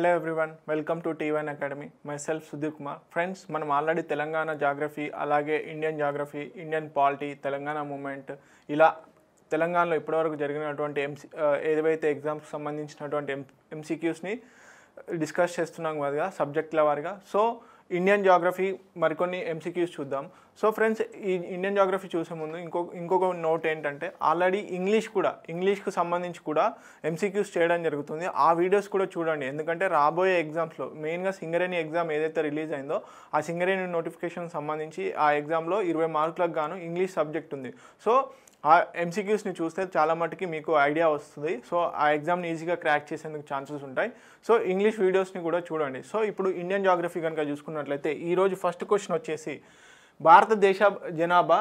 hello everyone welcome to T one academy myself Sudheer Kumar friends మనం already Telangana geography అలాగే Indian geography Indian polity Telangana movement ఇలా తెలంగాణలో ఇప్పటివరకు జరిగినటువంటి ఎంసీ ఏదైతే ఎగ్జామ్స్ సంబంధించినటువంటి ఎం ఎంసీక్యూస్ని డిస్కస్ చేస్తున్నాం కదా సబ్జెక్టుల వారిగా సో ఇండియన్ జాగ్రఫీ మరికొన్ని ఎంసీక్యూస్ చూద్దాం సో ఫ్రెండ్స్ ఈ ఇండియన్ జాగ్రఫీ చూసే ముందు ఇంకో ఇంకొక నోట్ ఏంటంటే ఆల్రెడీ ఇంగ్లీష్ కూడా ఇంగ్లీష్కు సంబంధించి కూడా ఎంసీక్యూస్ చేయడం జరుగుతుంది ఆ వీడియోస్ కూడా చూడండి ఎందుకంటే రాబోయే ఎగ్జామ్స్లో మెయిన్గా సింగరేణి ఎగ్జామ్ ఏదైతే రిలీజ్ అయిందో ఆ సింగరేణి నోటిఫికేషన్ సంబంధించి ఆ ఎగ్జామ్లో ఇరవై మార్కులకు గాను ఇంగ్లీష్ సబ్జెక్ట్ ఉంది సో ఆ ఎంసీక్యూస్ని చూస్తే చాలా మటుకి మీకు ఐడియా వస్తుంది సో ఆ ఎగ్జామ్ని ఈజీగా క్రాక్ చేసేందుకు ఛాన్సెస్ ఉంటాయి సో ఇంగ్లీష్ వీడియోస్ని కూడా చూడండి సో ఇప్పుడు ఇండియన్ జాగ్రఫీ కనుక చూసుకున్నట్లయితే ఈరోజు ఫస్ట్ క్వశ్చన్ వచ్చేసి భారతదేశ జనాభా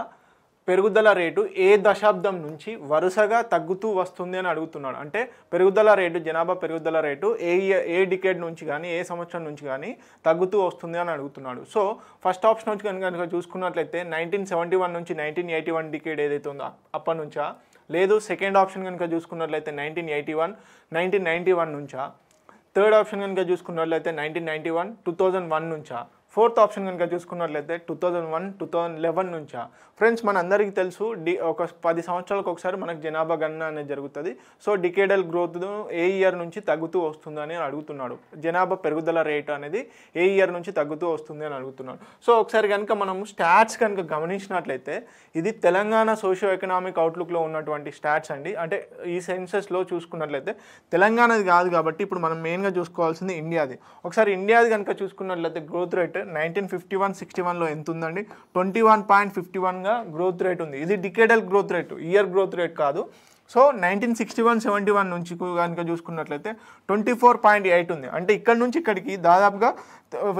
పెరుగుదల రేటు ఏ దశాబ్దం నుంచి వరుసగా తగ్గుతూ వస్తుంది అని అడుగుతున్నాడు అంటే పెరుగుదల రేటు జనాభా పెరుగుదల రేటు ఏ ఏ డికేడ్ నుంచి కానీ ఏ సంవత్సరం నుంచి కానీ తగ్గుతూ వస్తుంది అని అడుగుతున్నాడు సో ఫస్ట్ ఆప్షన్ నుంచి కనుక కనుక చూసుకున్నట్లయితే నైన్టీన్ సెవెంటీ వన్ నుంచి నైన్టీన్ ఎయిటీ వన్ డికేడ్ ఏదైతే ఉందో అప్పటి నుంచా లేదు సెకండ్ ఆప్షన్ కనుక చూసుకున్నట్లయితే nineteen eighty one nineteen ninety one నుంచా థర్డ్ ఆప్షన్ కనుక చూసుకున్నట్లయితే nineteen ninety one two thousand one నుంచా ఫోర్త్ ఆప్షన్ కనుక చూసుకున్నట్లయితే two thousand one two thousand eleven నుంచా ఫ్రెండ్స్ మన అందరికీ తెలుసు డి ఒక పది సంవత్సరాలకు ఒకసారి మనకు జనాభా గణన అనేది జరుగుతుంది సో డికేడల్ గ్రోత్ ఏ ఇయర్ నుంచి తగ్గుతూ వస్తుందని అడుగుతున్నాడు జనాభా పెరుగుదల రేట్ అనేది ఏ ఇయర్ నుంచి తగ్గుతూ వస్తుంది అని అడుగుతున్నాడు సో ఒకసారి కనుక మనము స్టాట్స్ కనుక గమనించినట్లయితే ఇది తెలంగాణ సోషియో ఎకనామిక్ అవుట్లుక్లో ఉన్నటువంటి స్టాట్స్ అండి అంటే ఈ సెన్సెస్లో చూసుకున్నట్లయితే తెలంగాణది కాదు కాబట్టి ఇప్పుడు మనం మెయిన్గా చూసుకోవాల్సింది ఇండియాది ఒకసారి ఇండియాది కనుక చూసుకున్నట్లయితే growth rate nineteen fifty one sixty వన్లో ఎంత ఉందండి ట్వంటీ వన్ పాయింట్ ఫిఫ్టీ వన్గా గ్రోత్ రేట్ ఉంది ఇది decadal growth rate year growth rate కాదు so nineteen sixty one seventy one నుంచి కనుక చూసుకున్నట్లయితే ట్వంటీ ఫోర్ పాయింట్ ఎయిట్ ఉంది అంటే ఇక్కడ నుంచి ఇక్కడికి దాదాపుగా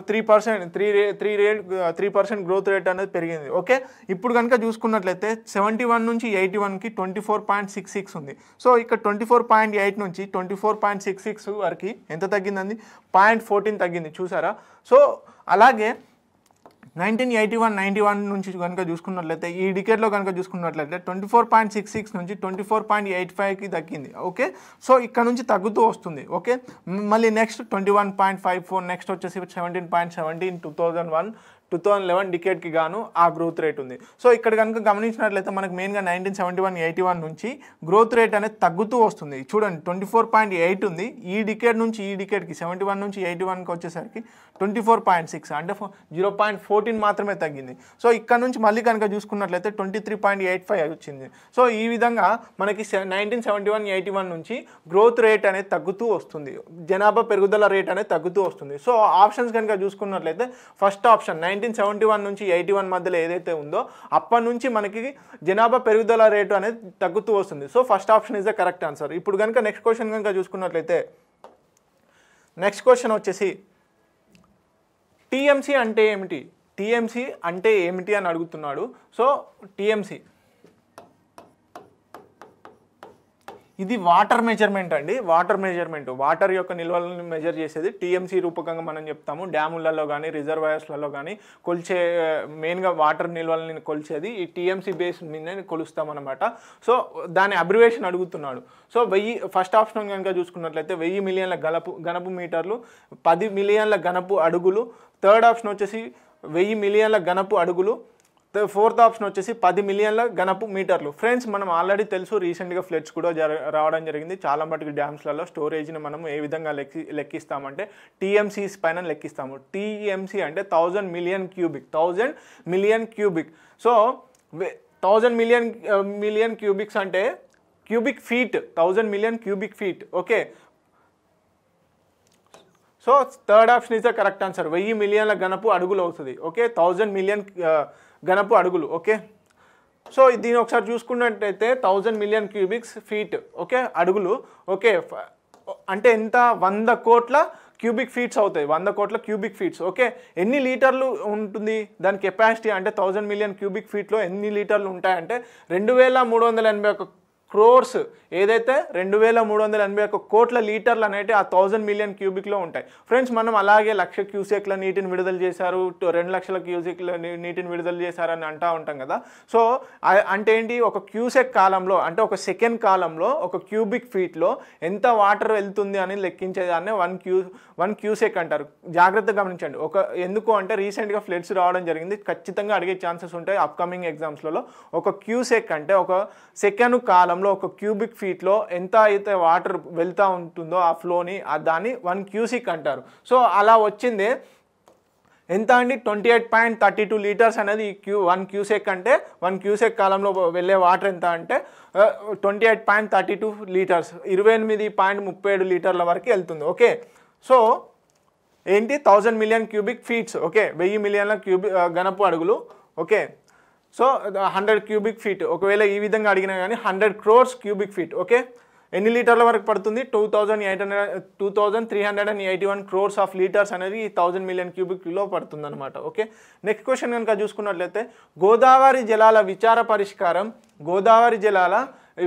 త్రీ పర్సెంట్ త్రీ రే three rate three percent growth rate అనేది పెరిగింది ఓకే ఇప్పుడు కనుక చూసుకున్నట్లయితే సెవెంటీ వన్ నుంచి ఎయిటీ వన్కి twenty four point six six ఉంది సో ఇక్కడ ట్వంటీ ఫోర్ పాయింట్ ఎయిట్ నుంచి twenty four point six six వరకు ఎంత తగ్గిందండి పాయింట్ ఫోర్టీన్ తగ్గింది చూసారా సో అలాగే nineteen eighty one ninety one నుంచి కనుక చూసుకున్నట్లయితే ఈ డికెట్లో కనుక చూసుకున్నట్లయితే twenty four point six six నుంచి ట్వంటీ ఫోర్ పాయింట్ ఎయిట్ ఫైవ్కి దక్కింది ఓకే సో ఇక్కడ నుంచి తగ్గుతూ వస్తుంది ఓకే మళ్ళీ next twenty one point five four next వచ్చేసి seventeen point seventeen two thousand one two thousand eleven డికేట్కి గాను ఆ గ్రోత్ రేట్ ఉంది సో ఇక్కడ కనుక గమనించినట్లయితే మనకు మెయిన్గా nineteen seventy one eighty one నుంచి గ్రోత్ రేట్ అనేది తగ్గుతూ వస్తుంది చూడండి ట్వంటీ ఫోర్ పాయింట్ ఎయిట్ ఉంది ఈ డికేట్ నుంచి ఈ డికేట్కి సెవెంటీ వన్ నుంచి ఎయిటీ వన్కి వచ్చేసరికి ట్వంటీ ఫోర్ పాయింట్ సిక్స్ అంటే జీరో పాయింట్ ఫోర్టీన్ మాత్రమే తగ్గింది సో ఇక్కడ నుంచి మళ్ళీ కనుక చూసుకున్నట్లయితే twenty three point eight five వచ్చింది సో ఈ విధంగా మనకి nineteen seventy one eighty one నుంచి గ్రోత్ రేట్ అనేది తగ్గుతూ వస్తుంది జనాభా పెరుగుదల రేట్ అనేది తగ్గుతూ వస్తుంది సో ఆప్షన్స్ కనుక చూసుకున్నట్లయితే first option nine nineteen seventy one నుంచి ఎయిటీ వన్ మధ్యలో ఏదైతే ఉందో అప్పటి నుంచి మనకి జనాభా పెరుగుదల రేటు అనేది తగ్గుతూ వస్తుంది so first option is the correct answer ఇప్పుడు కనుక నెక్స్ట్ క్వశ్చన్ కనుక చూసుకున్నట్లయితే నెక్స్ట్ క్వశ్చన్ వచ్చేసి టీఎంసీ అంటే ఏమిటి టీఎంసీ అంటే ఏమిటి అని అడుగుతున్నాడు సో టీఎంసీ ఇది వాటర్ మెజర్మెంట్ అండి వాటర్ మెజర్మెంట్ వాటర్ యొక్క నిల్వలను మెజర్ చేసేది టీఎంసీ రూపకంగా మనం చెప్తాము డ్యాములలో కానీ రిజర్వాయర్స్లలో కానీ కొలిచే మెయిన్గా వాటర్ నిల్వలని కొలిచేది ఈ టీఎంసీ బేస్ మీద అనమాట సో దాని అబ్రివేషన్ అడుగుతున్నాడు సో వెయ్యి ఫస్ట్ ఆప్షన్ కనుక చూసుకున్నట్లయితే వెయ్యి మిలియన్ల గలపు గనపు మీటర్లు పది మిలియన్ల గనపు అడుగులు థర్డ్ ఆప్షన్ వచ్చేసి వెయ్యి మిలియన్ల గనపు అడుగులు ఫోర్త్ ఆప్షన్ వచ్చేసి పది మిలియన్ల గణపు మీటర్లు ఫ్రెండ్స్ మనం ఆల్రెడీ తెలుసు రీసెంట్గా ఫ్లెట్స్ కూడా జర రావడం జరిగింది చాలా మటుకు డ్యామ్స్లలో స్టోరేజ్ని మనం ఏ విధంగా లెక్కి లెక్కిస్తామంటే టీఎంసీస్ పైన లెక్కిస్తాము టీఎంసీ అంటే thousand million cubic thousand million cubic so thousand million million cubics అంటే cubic feet thousand million cubic feet okay so third option is the correct answer వెయ్యి మిలియన్ల గణపు అడుగులు అవుతుంది ఓకే థౌజండ్ మిలియన్ గణపు అడుగులు ఓకే సో దీని ఒకసారి చూసుకున్నట్టయితే thousand million cubics feet okay అడుగులు ఓకే అంటే ఎంత వంద కోట్ల క్యూబిక్ ఫీట్స్ అవుతాయి వంద కోట్ల క్యూబిక్ ఫీట్స్ ఓకే ఎన్ని లీటర్లు ఉంటుంది దాని కెపాసిటీ అంటే థౌజండ్ మిలియన్ క్యూబిక్ ఫీట్లో ఎన్ని లీటర్లు ఉంటాయంటే రెండు వేల మూడు వందల ఎనభై ఒక క్రోర్స్ ఏదైతే రెండు వేల మూడు వందల ఎనభై ఒక్క కోట్ల లీటర్లు అనేవి ఆ థౌజండ్ మిలియన్ క్యూబిక్లో ఉంటాయి ఫ్రెండ్స్ మనం అలాగే లక్ష క్యూసెక్ల నీటిని విడుదల చేశారు రెండు లక్షల క్యూసెక్ల నీటిని విడుదల చేశారని అంటూ ఉంటాం కదా సో అంటే ఏంటి ఒక క్యూసెక్ కాలంలో అంటే ఒక సెకండ్ కాలంలో ఒక క్యూబిక్ ఫీట్లో ఎంత వాటర్ వెళ్తుంది అని లెక్కించేదాన్ని వన్ క్యూ వన్ క్యూసెక్ అంటారు జాగ్రత్తగా గమనించండి ఒక ఎందుకు అంటే రీసెంట్గా ఫ్లడ్స్ రావడం జరిగింది ఖచ్చితంగా అడిగే ఛాన్సెస్ ఉంటాయి అప్కమింగ్ ఎగ్జామ్స్లలో ఒక క్యూసెక్ అంటే ఒక సెకండ్ కాలం ప్రాంతంలో ఒక క్యూబిక్ ఫీట్లో ఎంత అయితే వాటర్ వెళ్తూ ఉంటుందో ఆ ఫ్లోని దాన్ని వన్ క్యూసిక్ అంటారు సో అలా వచ్చింది ఎంత అండి twenty eight point thirty two litres అనేది క్యూ వన్ క్యూసెక్ అంటే వన్ క్యూసెక్ కాలంలో వెళ్ళే వాటర్ ఎంత అంటే twenty eight point thirty two litres ఇరవై ఎనిమిది పాయింట్ ముప్పై ఏడు లీటర్ల వరకు వెళ్తుంది ఓకే సో ఏంటి thousand million cubic feets okay వెయ్యి మిలియన్ల క్యూబిక్ గణపు అడుగులు okay so hundred cubic feet ఒకవేళ ఈ విధంగా అడిగినా కానీ hundred crores cubic feet okay ఎన్ని లీటర్ల వరకు పడుతుంది two thousand eight hundred two thousand three hundred and eighty one crores of litres అనేది థౌజండ్ మిలియన్ క్యూబిక్ లో పడుతుంది అనమాట ఓకే నెక్స్ట్ క్వశ్చన్ కనుక చూసుకున్నట్లయితే గోదావరి జలాల విచార పరిష్కారం గోదావరి జలాల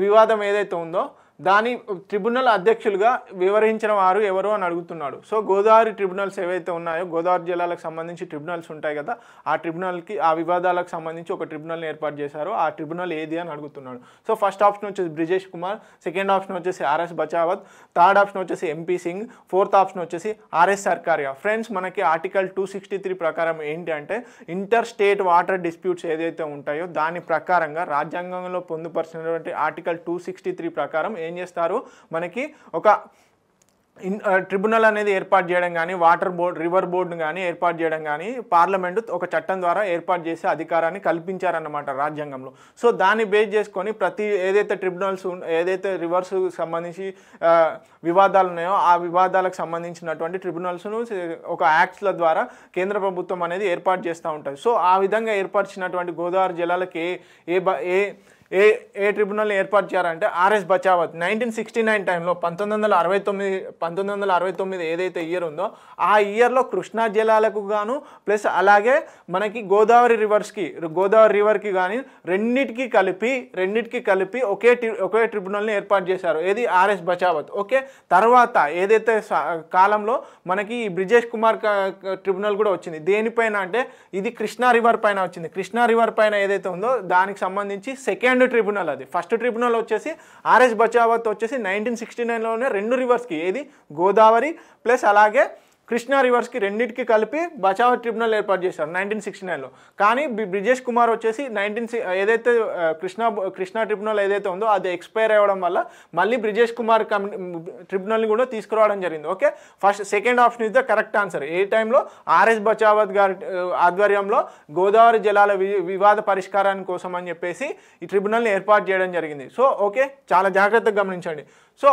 వివాదం ఏదైతే ఉందో దాని ట్రిబ్యునల్ అధ్యక్షులుగా వివరించిన వారు ఎవరు అని అడుగుతున్నాడు సో గోదావరి ట్రిబ్యునల్స్ ఏవైతే ఉన్నాయో గోదావరి జిల్లాలకు సంబంధించి ట్రిబ్యునల్స్ ఉంటాయి కదా ఆ ట్రిబ్యునల్కి ఆ వివాదాలకు సంబంధించి ఒక ట్రిబ్యునల్ని ఏర్పాటు చేశారు ఆ ట్రిబ్యునల్ ఏది అని అడుగుతున్నాడు సో ఫస్ట్ ఆప్షన్ వచ్చేసి బ్రిజేష్ కుమార్ సెకండ్ ఆప్షన్ వచ్చేసి ఆర్ఎస్ బచావత్ థర్డ్ ఆప్షన్ వచ్చేసి ఎంపీ సింగ్ ఫోర్త్ ఆప్షన్ వచ్చేసి ఆర్ఎస్ సర్కారియా ఫ్రెండ్స్ మనకి ఆర్టికల్ టూ సిక్స్టీ త్రీ ప్రకారం ఏంటి అంటే ఇంటర్ స్టేట్ వాటర్ డిస్ప్యూట్స్ ఏదైతే ఉంటాయో దాని ప్రకారంగా రాజ్యాంగంలో పొందుపరిచినటువంటి ఆర్టికల్ టూ సిక్స్టీ త్రీ ప్రకారం ఏం చేస్తారు మనకి ఒక ఇన్ ట్రిబ్యునల్ అనేది ఏర్పాటు చేయడం కానీ వాటర్ బోర్డు రివర్ బోర్డును కానీ ఏర్పాటు చేయడం కానీ పార్లమెంట్ ఒక చట్టం ద్వారా ఏర్పాటు చేసే అధికారాన్ని కల్పించారన్నమాట రాజ్యాంగంలో సో దాన్ని బేస్ చేసుకొని ప్రతి ఏదైతే ట్రిబ్యునల్స్ ఏదైతే రివర్స్ సంబంధించి వివాదాలు ఉన్నాయో ఆ వివాదాలకు సంబంధించినటువంటి ట్రిబ్యునల్స్ను ఒక యాక్ట్స్ల ద్వారా కేంద్ర ప్రభుత్వం అనేది ఏర్పాటు చేస్తూ ఉంటుంది సో ఆ విధంగా ఏర్పరిచినటువంటి గోదావరి జిల్లాలకు ఏ ఏ ఏ ఏ ఏ ట్రిబ్యునల్ని ఏర్పాటు చేయారంటే RS Bachawat nineteen sixty nine టైంలో పంతొమ్మిది వందల అరవై తొమ్మిది పంతొమ్మిది వందల అరవై తొమ్మిది ఏదైతే ఇయర్ ఉందో ఆ ఇయర్లో కృష్ణా జిల్లాలకు గాను ప్లస్ అలాగే మనకి గోదావరి రివర్స్కి గోదావరి రివర్కి కానీ రెండింటికి కలిపి రెండింటికి కలిపి ఒకే ఒకే ట్రిబ్యునల్ని ఏర్పాటు చేశారు ఏది ఆర్ఎస్ బచావత్ ఓకే తర్వాత ఏదైతే కాలంలో మనకి ఈ బ్రిజేష్ కుమార్ ట్రిబ్యునల్ కూడా వచ్చింది దేనిపైన అంటే ఇది కృష్ణా రివర్ పైన వచ్చింది కృష్ణా రివర్ పైన ఏదైతే ఉందో దానికి సంబంధించి సెకండ్ సెకండ్ ట్రిబ్యునల్ అది ఫస్ట్ ట్రిబ్యునల్ వచ్చేసి ఆర్ఎస్ బచావత్ వచ్చేసి నైన్టీన్ సిక్స్టీ నైన్లోనే రెండు రివర్స్కి ఏది గోదావరి ప్లస్ అలాగే కృష్ణా రివర్స్కి రెండింటికి కలిపి బచావో ట్రిబ్యునల్ ఏర్పాటు చేశారు నైన్టీన్ సిక్స్టీ నైన్లో కానీ బ్రిజేష్ కుమార్ వచ్చేసి నైన్టీన్ ఏదైతే కృష్ణా కృష్ణా ట్రిబ్యునల్ ఏదైతే ఉందో అది ఎక్స్పైర్ అవ్వడం వల్ల మళ్ళీ బ్రిజేష్ కుమార్ కమి ట్రిబ్యునల్ని కూడా తీసుకురావడం జరిగింది okay first second option is the correct answer ఏ టైంలో ఆర్ఎస్ బచావత్ గారి ఆధ్వర్యంలో గోదావరి జలాల వివాద పరిష్కారాన్ని కోసం అని చెప్పేసి ఈ ట్రిబ్యునల్ని ఏర్పాటు చేయడం జరిగింది సో ఓకే చాలా జాగ్రత్తగా గమనించండి సో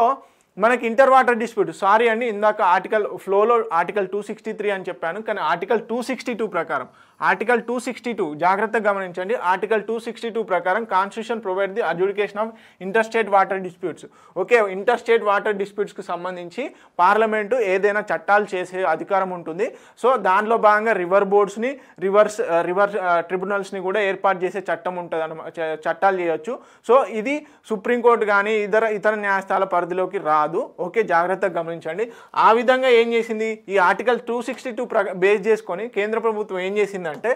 మనకి ఇంటర్ వాటర్ డిస్ప్యూట్ సారీ అండి ఇందాక ఆర్టికల్ ఫ్లోలో ఆర్టికల్ టూ సిక్స్టీ త్రీ అని చెప్పాను కానీ ఆర్టికల్ టూ సిక్స్టీ టూ ప్రకారం ఆర్టికల్ టూ సిక్స్టీ టూ జాగ్రత్తగా గమనించండి ఆర్టికల్ టూ సిక్స్టీ టూ ప్రకారం constitution provide the adjudication of interstate water disputes okay interstate water డిస్ప్యూట్స్కి సంబంధించి పార్లమెంటు ఏదైనా చట్టాలు చేసే అధికారం ఉంటుంది సో దానిలో భాగంగా రివర్ బోర్డ్స్ని రివర్స్ రివర్స్ ట్రిబ్యునల్స్ని కూడా ఏర్పాటు చేసే చట్టం ఉంటుంది చట్టాలు చేయొచ్చు సో ఇది సుప్రీంకోర్టు కానీ ఇతర ఇతర న్యాయస్థాల పరిధిలోకి రాదు ఓకే జాగ్రత్తగా గమనించండి ఆ విధంగా ఏం చేసింది ఈ ఆర్టికల్ టూ సిక్స్టీ టూ ప్ర బేస్ చేసుకొని కేంద్ర ప్రభుత్వం ఏం చేసింది ఏమైందంటే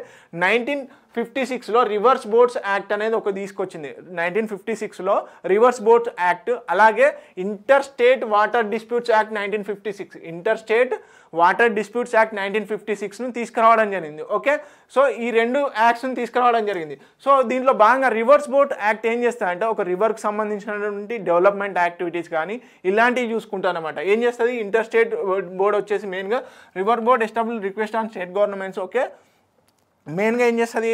నైన్టీన్ ఫిఫ్టీ సిక్స్లో రివర్స్ బోట్స్ యాక్ట్ అనేది ఒక తీసుకొచ్చింది నైన్టీన్ ఫిఫ్టీ సిక్స్లో రివర్స్ బోట్స్ యాక్ట్ అలాగే interstate water disputes act nineteen fifty six interstate water disputes act nineteen fifty సిక్స్ను తీసుకురావడం జరిగింది ఓకే సో ఈ రెండు యాక్ట్స్ని తీసుకురావడం జరిగింది సో దీంట్లో భాగంగా రివర్స్ బోట్ యాక్ట్ ఏం చేస్తారంటే ఒక రివర్కి సంబంధించినటువంటి డెవలప్మెంట్ యాక్టివిటీస్ కానీ ఇలాంటివి అనమాట ఏం చేస్తుంది ఇంటర్ స్టేట్ బోర్డ్ వచ్చేసి మెయిన్గా river board establish request on state governments okay మెయిన్గా ఏం చేస్తుంది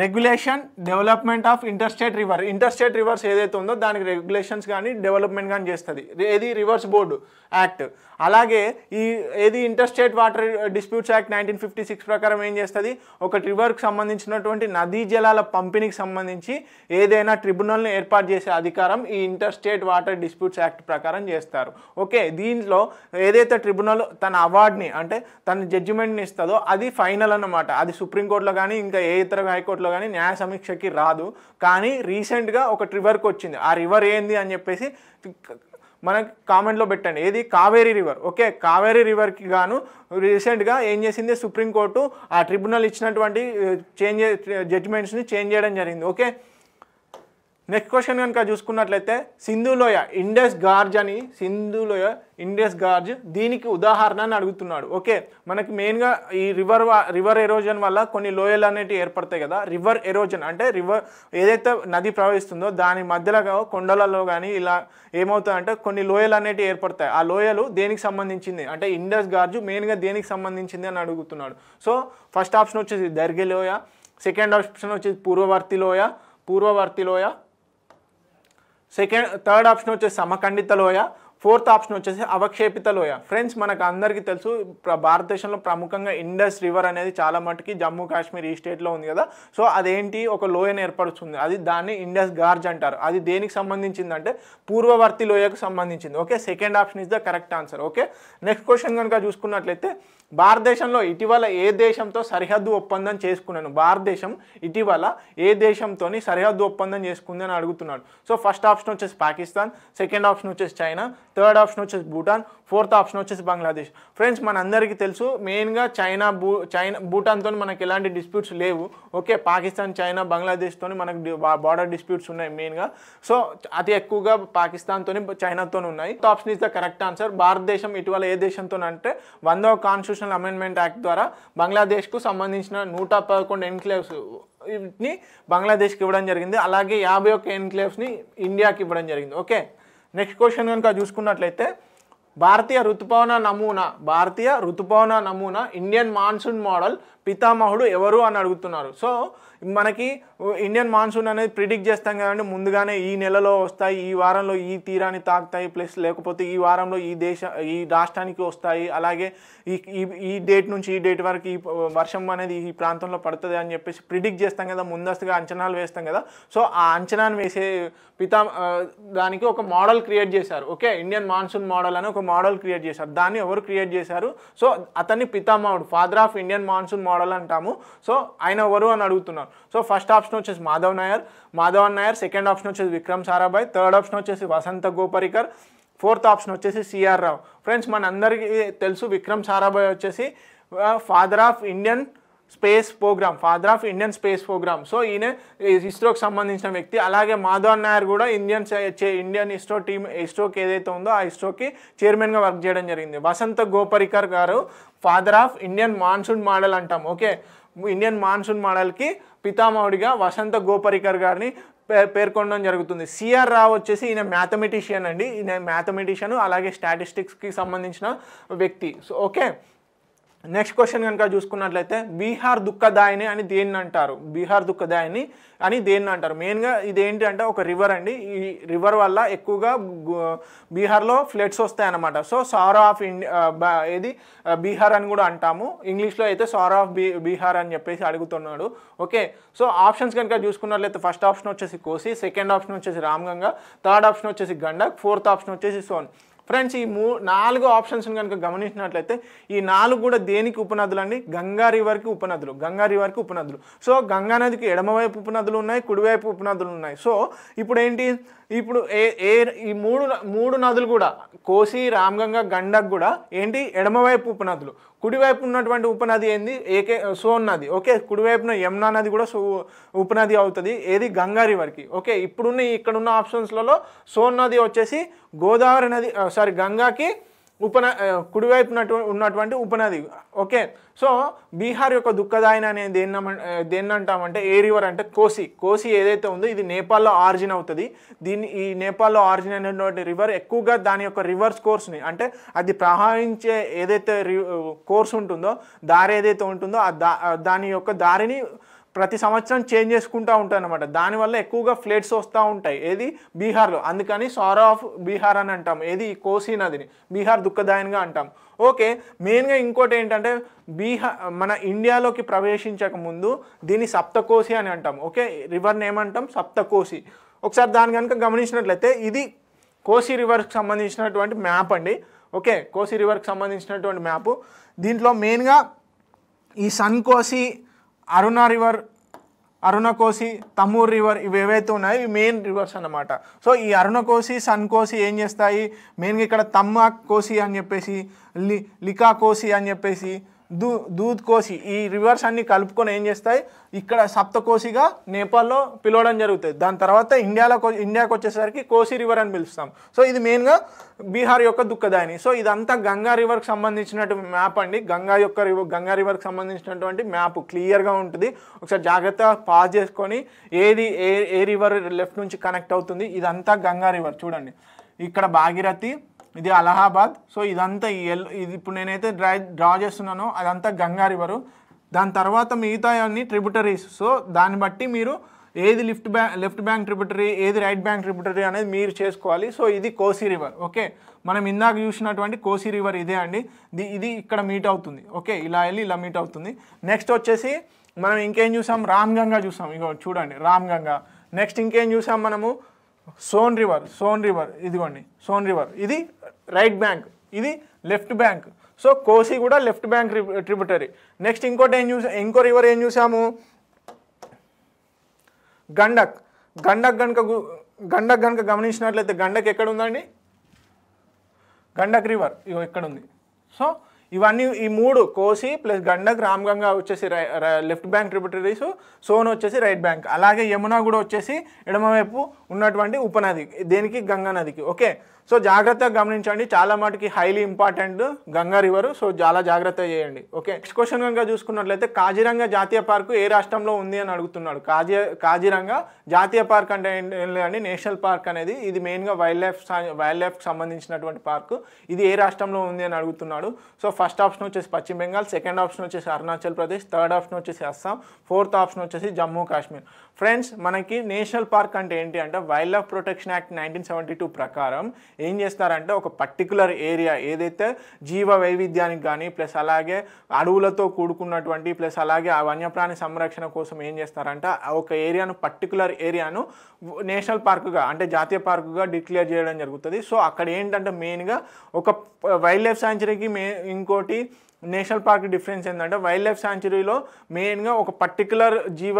regulation development of interstate river interstate rivers ఏదైతే ఉందో దానికి రెగ్యులేషన్స్ కానీ డెవలప్మెంట్ కానీ చేస్తుంది ఏది రివర్స్ బోర్డు యాక్ట్ అలాగే ఈ ఏది interstate water disputes act nineteen fifty six ప్రకారం ఏం చేస్తుంది ఒక రివర్కి సంబంధించినటువంటి నదీ జలాల పంపిణీకి సంబంధించి ఏదైనా ట్రిబ్యునల్ని ఏర్పాటు చేసే అధికారం ఈ ఇంటర్స్టేట్ వాటర్ డిస్ప్యూట్స్ యాక్ట్ ప్రకారం చేస్తారు ఓకే దీంట్లో ఏదైతే ట్రిబ్యునల్ తన అవార్డ్ని అంటే తన జడ్జిమెంట్ని ఇస్తుందో అది ఫైనల్ అనమాట అది సుప్రీంకోర్టులో కానీ ఇంకా ఏ ఇతర హైకోర్టు కోర్టులో కానీ న్యాయ సమీక్షకి రాదు కానీ రీసెంట్గా ఒక రివర్కి వచ్చింది ఆ రివర్ ఏంది అని చెప్పేసి మనకు కామెంట్లో పెట్టండి ఏది కావేరీ రివర్ ఓకే కావేరీ రివర్కి గాను రీసెంట్గా ఏం చేసింది సుప్రీంకోర్టు ఆ ట్రిబ్యునల్ ఇచ్చినటువంటి చేంజ్ జడ్జిమెంట్స్ని చేంజ్ చేయడం జరిగింది ఓకే నెక్స్ట్ క్వశ్చన్ కనుక చూసుకున్నట్లయితే సింధులోయ ఇండస్ గార్జ్ అని సింధులోయ ఇండస్ గార్జ్ దీనికి ఉదాహరణ అని అడుగుతున్నాడు ఓకే మనకి మెయిన్గా ఈ రివర్ రివర్ ఎరోజన్ వల్ల కొన్ని లోయలు అనేవి ఏర్పడతాయి కదా రివర్ ఎరోజన్ అంటే రివర్ ఏదైతే నది ప్రవహిస్తుందో దాని మధ్యలో కొండలలో కానీ ఇలా ఏమవుతుందంటే కొన్ని లోయలు అనేవి ఏర్పడతాయి ఆ లోయలు దేనికి సంబంధించింది అంటే ఇండస్ గార్జు మెయిన్గా దేనికి సంబంధించింది అని అడుగుతున్నాడు సో ఫస్ట్ ఆప్షన్ వచ్చేసి దర్గిలోయ లోయ సెకండ్ ఆప్షన్ వచ్చేసి పూర్వవర్తి లోయ పూర్వవర్తి లోయ సెకండ్ థర్డ్ ఆప్షన్ వచ్చేసి సమఖండిత లోయ ఫోర్త్ ఆప్షన్ వచ్చేసి అవక్షేపిత లోయ ఫ్రెండ్స్ మనకు అందరికీ తెలుసు భారతదేశంలో ప్రముఖంగా ఇండస్ రివర్ అనేది చాలా మటుకి జమ్మూ కాశ్మీర్ ఈ స్టేట్లో ఉంది కదా సో అదేంటి ఒక లోయను ఏర్పరుస్తుంది అది దాన్ని ఇండస్ గార్జ్ అంటారు అది దేనికి సంబంధించిందంటే పూర్వవర్తి లోయకు సంబంధించింది okay second option is the correct answer okay next question కనుక చూసుకున్నట్లయితే భారతదేశంలో ఇటీవల ఏ దేశంతో సరిహద్దు ఒప్పందం చేసుకున్నాను భారతదేశం ఇటీవల ఏ దేశంతో సరిహద్దు ఒప్పందం చేసుకుందని అడుగుతున్నాడు సో ఫస్ట్ ఆప్షన్ వచ్చేసి పాకిస్తాన్ సెకండ్ ఆప్షన్ వచ్చేసి చైనా థర్డ్ ఆప్షన్ వచ్చేసి భూటాన్ ఫోర్త్ ఆప్షన్ వచ్చేసి బంగ్లాదేశ్ ఫ్రెండ్స్ మన అందరికీ తెలుసు మెయిన్గా చైనా భూ చైనా భూటాన్తో మనకు ఎలాంటి డిస్ప్యూట్స్ లేవు ఓకే పాకిస్తాన్ చైనా బంగ్లాదేశ్తో మనకు బార్డర్ డిస్ప్యూట్స్ ఉన్నాయి మెయిన్గా సో అతి ఎక్కువగా పాకిస్తాన్తో చైనాతో ఉన్నాయి option is the correct answer భారతదేశం ఇటీవల ఏ దేశంతో అంటే వందవ కాన్స్టిట్యూషనల్ అమెండ్మెంట్ యాక్ట్ ద్వారా బంగ్లాదేశ్కు సంబంధించిన నూట పదకొండు ఎన్క్లేవ్స్ ని బంగ్లాదేశ్కి ఇవ్వడం జరిగింది అలాగే యాభై ఒక్క ఎన్క్లేవ్స్ని ఇండియాకి ఇవ్వడం జరిగింది ఓకే నెక్స్ట్ క్వశ్చన్ కనుక చూసుకున్నట్లయితే భారతీయ రుతుపవన నమూనా భారతీయ రుతుపవన నమూనా ఇండియన్ మాన్సూన్ మోడల్ పితామహుడు ఎవరు అని అడుగుతున్నారు సో మనకి ఇండియన్ మాన్సూన్ అనేది ప్రిడిక్ట్ చేస్తాం కదండి ముందుగానే ఈ నెలలో వస్తాయి ఈ వారంలో ఈ తీరాన్ని తాకుతాయి ప్లస్ లేకపోతే ఈ వారంలో ఈ దేశ ఈ రాష్ట్రానికి వస్తాయి అలాగే ఈ ఈ డేట్ నుంచి ఈ డేట్ వరకు ఈ వర్షం అనేది ఈ ప్రాంతంలో పడుతుంది అని చెప్పేసి ప్రిడిక్ట్ చేస్తాం కదా ముందస్తుగా అంచనాలు వేస్తాం కదా సో ఆ అంచనాను వేసే పితా దానికి ఒక మోడల్ క్రియేట్ చేశారు ఓకే ఇండియన్ మాన్సూన్ మోడల్ అని ఒక మోడల్ క్రియేట్ చేశారు దాన్ని ఎవరు క్రియేట్ చేశారు సో అతన్ని పితామహుడు father of Indian monsoon model అంటాము సో ఆయన ఎవరు అని అడుగుతున్నారు సో ఫస్ట్ ఆప్షన్ వచ్చేసి మాధవ్ నాయర్ మాధవన్ నాయర్ సెకండ్ ఆప్షన్ వచ్చేసి విక్రమ్ సారాభాయ్ థర్డ్ ఆప్షన్ వచ్చేసి వసంత గోపరికర్ ఫోర్త్ ఆప్షన్ వచ్చేసి సిఆర్ రావు ఫ్రెండ్స్ మన అందరికీ తెలుసు విక్రమ్ సారాభాయ్ వచ్చేసి father of Indian space programme father of Indian space programme so ఈయన ఇస్రోకి సంబంధించిన వ్యక్తి అలాగే మాధవన్ నాయర్ కూడా ఇండియన్ ఇండియన్ ఇస్రో టీమ్ ఇస్రోకి ఏదైతే ఉందో ఆ ఇస్రోకి చైర్మన్గా వర్క్ చేయడం జరిగింది Vasant Gowariker garu father of Indian monsoon model అంటాం ఓకే ఇండియన్ మాన్సూన్ మోడల్కి పితామహుడిగా వసంత గోపరికర్ గారిని పే పేర్కొనడం జరుగుతుంది సిఆర్ రావు వచ్చేసి ఈయన మ్యాథమెటిషియన్ అండి ఈయన మ్యాథమెటిషియన్ అలాగే స్టాటిస్టిక్స్కి సంబంధించిన వ్యక్తి సో ఓకే నెక్స్ట్ క్వశ్చన్ కనుక చూసుకున్నట్లయితే బీహార్ దుఃఖదాయని అని దేన్ని అంటారు బీహార్ దుఃఖదాయని అని దేన్ని అంటారు మెయిన్గా ఇదేంటి అంటే ఒక రివర్ అండి ఈ రివర్ వల్ల ఎక్కువగా బీహార్లో ఫ్లడ్స్ వస్తాయన్నమాట సో సారో ఆఫ్ ఇండియా ఏది బీహార్ అని కూడా అంటాము ఇంగ్లీష్లో అయితే సారో ఆఫ్ బీ బీహార్ అని చెప్పేసి అడుగుతున్నాడు ఓకే సో ఆప్షన్స్ కనుక చూసుకున్నట్లయితే ఫస్ట్ ఆప్షన్ వచ్చేసి కోసి సెకండ్ ఆప్షన్ వచ్చేసి రామ్ థర్డ్ ఆప్షన్ వచ్చేసి గండక్ ఫోర్త్ ఆప్షన్ వచ్చేసి సోన్ ఫ్రెండ్స్ ఈ మూ నాలుగు ఆప్షన్స్ని కనుక గమనించినట్లయితే ఈ నాలుగు కూడా దేనికి ఉపనదులు అండి గంగా రివర్కి ఉపనదులు గంగా రివర్కి ఉపనదులు సో గంగా నదికి ఎడమవైపు ఉపనదులు ఉన్నాయి కుడివైపు ఉపనదులు ఉన్నాయి సో ఇప్పుడు ఏంటి ఇప్పుడు ఏ ఏ ఈ మూడు మూడు నదులు కూడా కోసి రామగంగా గండక్ కూడా ఏంటి ఎడమవైపు ఉపనదులు కుడివైపు ఉన్నటువంటి ఉపనది ఏంది ఏకే సోన్ నది ఓకే కుడివైపున యమునా నది కూడా సో ఉపనది అవుతుంది ఏది గంగా రివర్కి ఓకే ఇప్పుడున్న ఇక్కడున్న ఆప్షన్స్లలో సోన్ నది వచ్చేసి గోదావరి నది సారీ గంగాకి ఉపన కుడివైపున ఉన్నటువంటి ఉపనది ఓకే సో బీహార్ యొక్క దుఃఖదాయన అనే దేన్న దేన్ని అంటామంటే ఏ రివర్ అంటే కోసి కోసి ఏదైతే ఉందో ఇది నేపాల్లో ఆర్జిన్ అవుతుంది దీన్ని ఈ నేపాల్లో ఆర్జిన్ అనేటువంటి రివర్ ఎక్కువగా దాని యొక్క రివర్స్ కోర్స్ని అంటే అది ప్రవహించే ఏదైతే కోర్స్ ఉంటుందో దారి ఏదైతే ఉంటుందో ఆ దాని యొక్క దారిని ప్రతి సంవత్సరం చేంజ్ చేసుకుంటూ ఉంటుంది అనమాట దానివల్ల ఎక్కువగా ఫ్లడ్స్ వస్తూ ఉంటాయి ఏది బీహార్లో అందుకని సారో ఆఫ్ బీహార్ అని అంటాం ఏది కోసీ నదిని బీహార్ దుఃఖదాయనిగా అంటాం ఓకే మెయిన్గా ఇంకోటి ఏంటంటే బీహార్ మన ఇండియాలోకి ప్రవేశించక ముందు దీన్ని సప్తకోసి అని అంటాం ఓకే రివర్ని ఏమంటాం సప్తకోసి ఒకసారి దాని కనుక గమనించినట్లయితే ఇది కోసి రివర్కి సంబంధించినటువంటి మ్యాప్ అండి ఓకే కోసి రివర్కి సంబంధించినటువంటి మ్యాప్ దీంట్లో మెయిన్గా ఈ సన్ కోసీ అరుణ రివర్ అరుణకోసి తమ్మూర్ రివర్ ఇవి ఏవైతే ఉన్నాయో ఇవి మెయిన్ రివర్స్ అనమాట సో ఈ అరుణకోసి కోసి ఏం చేస్తాయి మెయిన్గా ఇక్కడ తమ్మా కోసి అని చెప్పేసి లి లికా కోసి అని చెప్పేసి దూ దూద్ కోసి ఈ రివర్స్ అన్ని కలుపుకొని ఏం చేస్తాయి ఇక్కడ సప్తకోసిగా నేపాల్లో పిలవడం జరుగుతుంది దాని తర్వాత ఇండియాలో ఇండియాకి వచ్చేసరికి కోసి రివర్ అని పిలుస్తాం సో ఇది మెయిన్గా బీహార్ యొక్క దుఃఖదాయని సో ఇదంతా గంగా రివర్కి సంబంధించినటువంటి మ్యాప్ అండి గంగా యొక్క రివర్ గంగా రివర్కి సంబంధించినటువంటి మ్యాప్ క్లియర్గా ఉంటుంది ఒకసారి జాగ్రత్త పాస్ చేసుకొని ఏది ఏ ఏ రివర్ లెఫ్ట్ నుంచి కనెక్ట్ అవుతుంది ఇదంతా గంగా రివర్ చూడండి ఇక్కడ భాగీరథి ఇది అలహాబాద్ సో ఇదంతా ఎల్ ఇది ఇప్పుడు నేనైతే డ్రా డ్రా చేస్తున్నానో అదంతా గంగా రివరు దాని తర్వాత మిగతా అన్ని ట్రిబ్యూటరీస్ సో దాన్ని బట్టి మీరు ఏది lift bank left bank tributary ఏది రైట్ బ్యాంక్ ట్రిబ్యూటరీ అనేది మీరు చేసుకోవాలి సో ఇది కోసి రివర్ ఓకే మనం ఇందాక చూసినటువంటి కోసి రివర్ ఇదే అండి ఇది ఇక్కడ మీట్ అవుతుంది ఓకే ఇలా వెళ్ళి ఇలా మీట్ అవుతుంది నెక్స్ట్ వచ్చేసి మనం ఇంకేం చూసాం రామ్ గంగా చూసాం ఇగో చూడండి రామ్ గంగా నెక్స్ట్ ఇంకేం చూసాం మనము సోన్ రివర్ సోన్ రివర్ ఇదిగోండి సోన్ రివర్ ఇది రైట్ బ్యాంక్ ఇది లెఫ్ట్ బ్యాంక్ సో కోసి కూడా లెఫ్ట్ బ్యాంక్ ట్రిబ్యూటరీ నెక్స్ట్ ఇంకోటి ఏం చూసా ఇంకో రివర్ ఏం చూసాము గండక్ గండక్ గనుక గండక్ గనుక గమనించినట్లయితే గండక్ ఎక్కడ ఉందండి గండక్ రివర్ ఇగో ఎక్కడుంది ఉంది సో ఇవన్నీ ఈ మూడు కోసి ప్లస్ గండక్ రామ్గంగా వచ్చేసి లెఫ్ట్ బ్యాంక్ ట్రిబ్యూటరీస్ సోన్ వచ్చేసి రైట్ బ్యాంక్ అలాగే యమున కూడా వచ్చేసి ఎడమవైపు ఉన్నటువంటి ఉపనది దేనికి గంగా నదికి ఓకే సో జాగ్రత్తగా గమనించండి చాలా మటుకి highly important Ganga river so చాలా జాగ్రత్త చేయండి ఓకే నెక్స్ట్ క్వశ్చన్ కనుక చూసుకున్నట్లయితే కాజీరంగా జాతీయ పార్క్ ఏ రాష్ట్రంలో ఉంది అని అడుగుతున్నాడు కాజీ కాజీరంగ జాతీయ పార్క్ అంటే ఏంటి నేషనల్ పార్క్ అనేది ఇది మెయిన్గా వైల్డ్ లైఫ్ వైల్డ్ లైఫ్కి సంబంధించినటువంటి పార్క్ ఇది ఏ రాష్ట్రంలో ఉంది అని అడుగుతున్నాడు సో ఫస్ట్ ఆప్షన్ వచ్చేసి పశ్చిమ బెంగాల్ సెకండ్ ఆప్షన్ వచ్చేసి అరుణాచల్ ప్రదేశ్ థర్డ్ ఆప్షన్ వచ్చేసి అస్సాం ఫోర్త్ ఆప్షన్ వచ్చేసి జమ్మూ కాశ్మీర్ ఫ్రెండ్స్ మనకి నేషనల్ పార్క్ అంటే ఏంటి అంటే wild life protection act nineteen seventy two ప్రకారం ఏం చేస్తారంటే ఒక పర్టికులర్ ఏరియా ఏదైతే జీవ వైవిధ్యానికి కానీ ప్లస్ అలాగే అడవులతో కూడుకున్నటువంటి ప్లస్ అలాగే ఆ వన్యప్రాణి సంరక్షణ కోసం ఏం చేస్తారంటే ఆ ఒక ఏరియాను పర్టికులర్ ఏరియాను నేషనల్ పార్కుగా అంటే జాతీయ పార్కుగా డిక్లేర్ చేయడం జరుగుతుంది సో అక్కడ ఏంటంటే మెయిన్గా ఒక వైల్డ్ లైఫ్ సాంచురీకి మే ఇంకోటి నేషనల్ పార్క్ డిఫరెన్స్ ఏంటంటే వైల్డ్ లైఫ్ శాంచురీలో మెయిన్గా ఒక పర్టికులర్ జీవ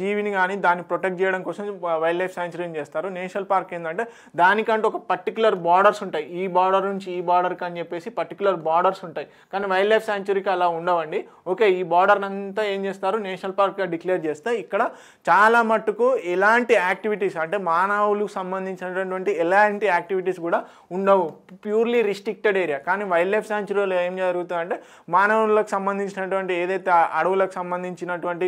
జీవిని కానీ దాన్ని ప్రొటెక్ట్ చేయడం కోసం వైల్డ్ లైఫ్ శాంచురీని చేస్తారు నేషనల్ పార్క్ ఏంటంటే దానికంటే ఒక పర్టికులర్ బార్డర్స్ ఉంటాయి ఈ బార్డర్ నుంచి ఈ బార్డర్కి అని చెప్పేసి పర్టికులర్ బార్డర్స్ ఉంటాయి కానీ వైల్డ్ లైఫ్ శాంచురీకి అలా ఉండవండి ఓకే ఈ బార్డర్ అంతా ఏం చేస్తారు నేషనల్ పార్క్గా డిక్లేర్ చేస్తే ఇక్కడ చాలా మట్టుకు ఎలాంటి యాక్టివిటీస్ అంటే మానవులకు సంబంధించినటువంటి ఎలాంటి యాక్టివిటీస్ కూడా ఉండవు ప్యూర్లీ రిస్ట్రిక్టెడ్ ఏరియా కానీ వైల్డ్ లైఫ్ శాంచురీలో ఏం జరుగుతుందంటే మానవులకు సంబంధించినటువంటి ఏదైతే అడవులకు సంబంధించినటువంటి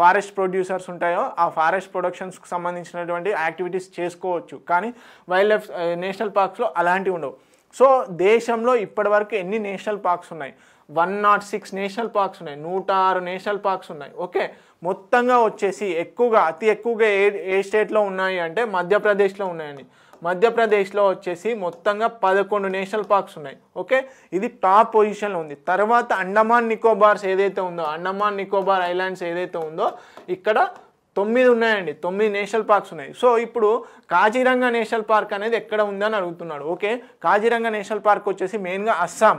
ఫారెస్ట్ ప్రొడ్యూసర్స్ ఉంటాయో ఆ ఫారెస్ట్ ప్రొడక్షన్స్కి సంబంధించినటువంటి యాక్టివిటీస్ చేసుకోవచ్చు కానీ వైల్డ్ లైఫ్ నేషనల్ పార్క్స్లో అలాంటివి ఉండవు సో దేశంలో ఇప్పటివరకు ఎన్ని నేషనల్ పార్క్స్ ఉన్నాయి one naught six national parks ఉన్నాయి నూట ఆరు నేషనల్ పార్క్స్ ఉన్నాయి ఓకే మొత్తంగా వచ్చేసి ఎక్కువగా అతి ఎక్కువగా ఏ ఏ స్టేట్లో ఉన్నాయి అంటే మధ్యప్రదేశ్లో ఉన్నాయని మధ్యప్రదేశ్లో వచ్చేసి మొత్తంగా పదకొండు నేషనల్ పార్క్స్ ఉన్నాయి ఓకే ఇది టాప్ పొజిషన్లో ఉంది తర్వాత అండమాన్ నికోబార్స్ ఏదైతే ఉందో అండమాన్ నికోబార్ ఐలాండ్స్ ఏదైతే ఉందో ఇక్కడ తొమ్మిది ఉన్నాయండి తొమ్మిది నేషనల్ పార్క్స్ ఉన్నాయి సో ఇప్పుడు కాజీరంగా నేషనల్ పార్క్ అనేది ఎక్కడ ఉందని అడుగుతున్నాడు ఓకే కాజీరంగా నేషనల్ పార్క్ వచ్చేసి మెయిన్గా అస్సాం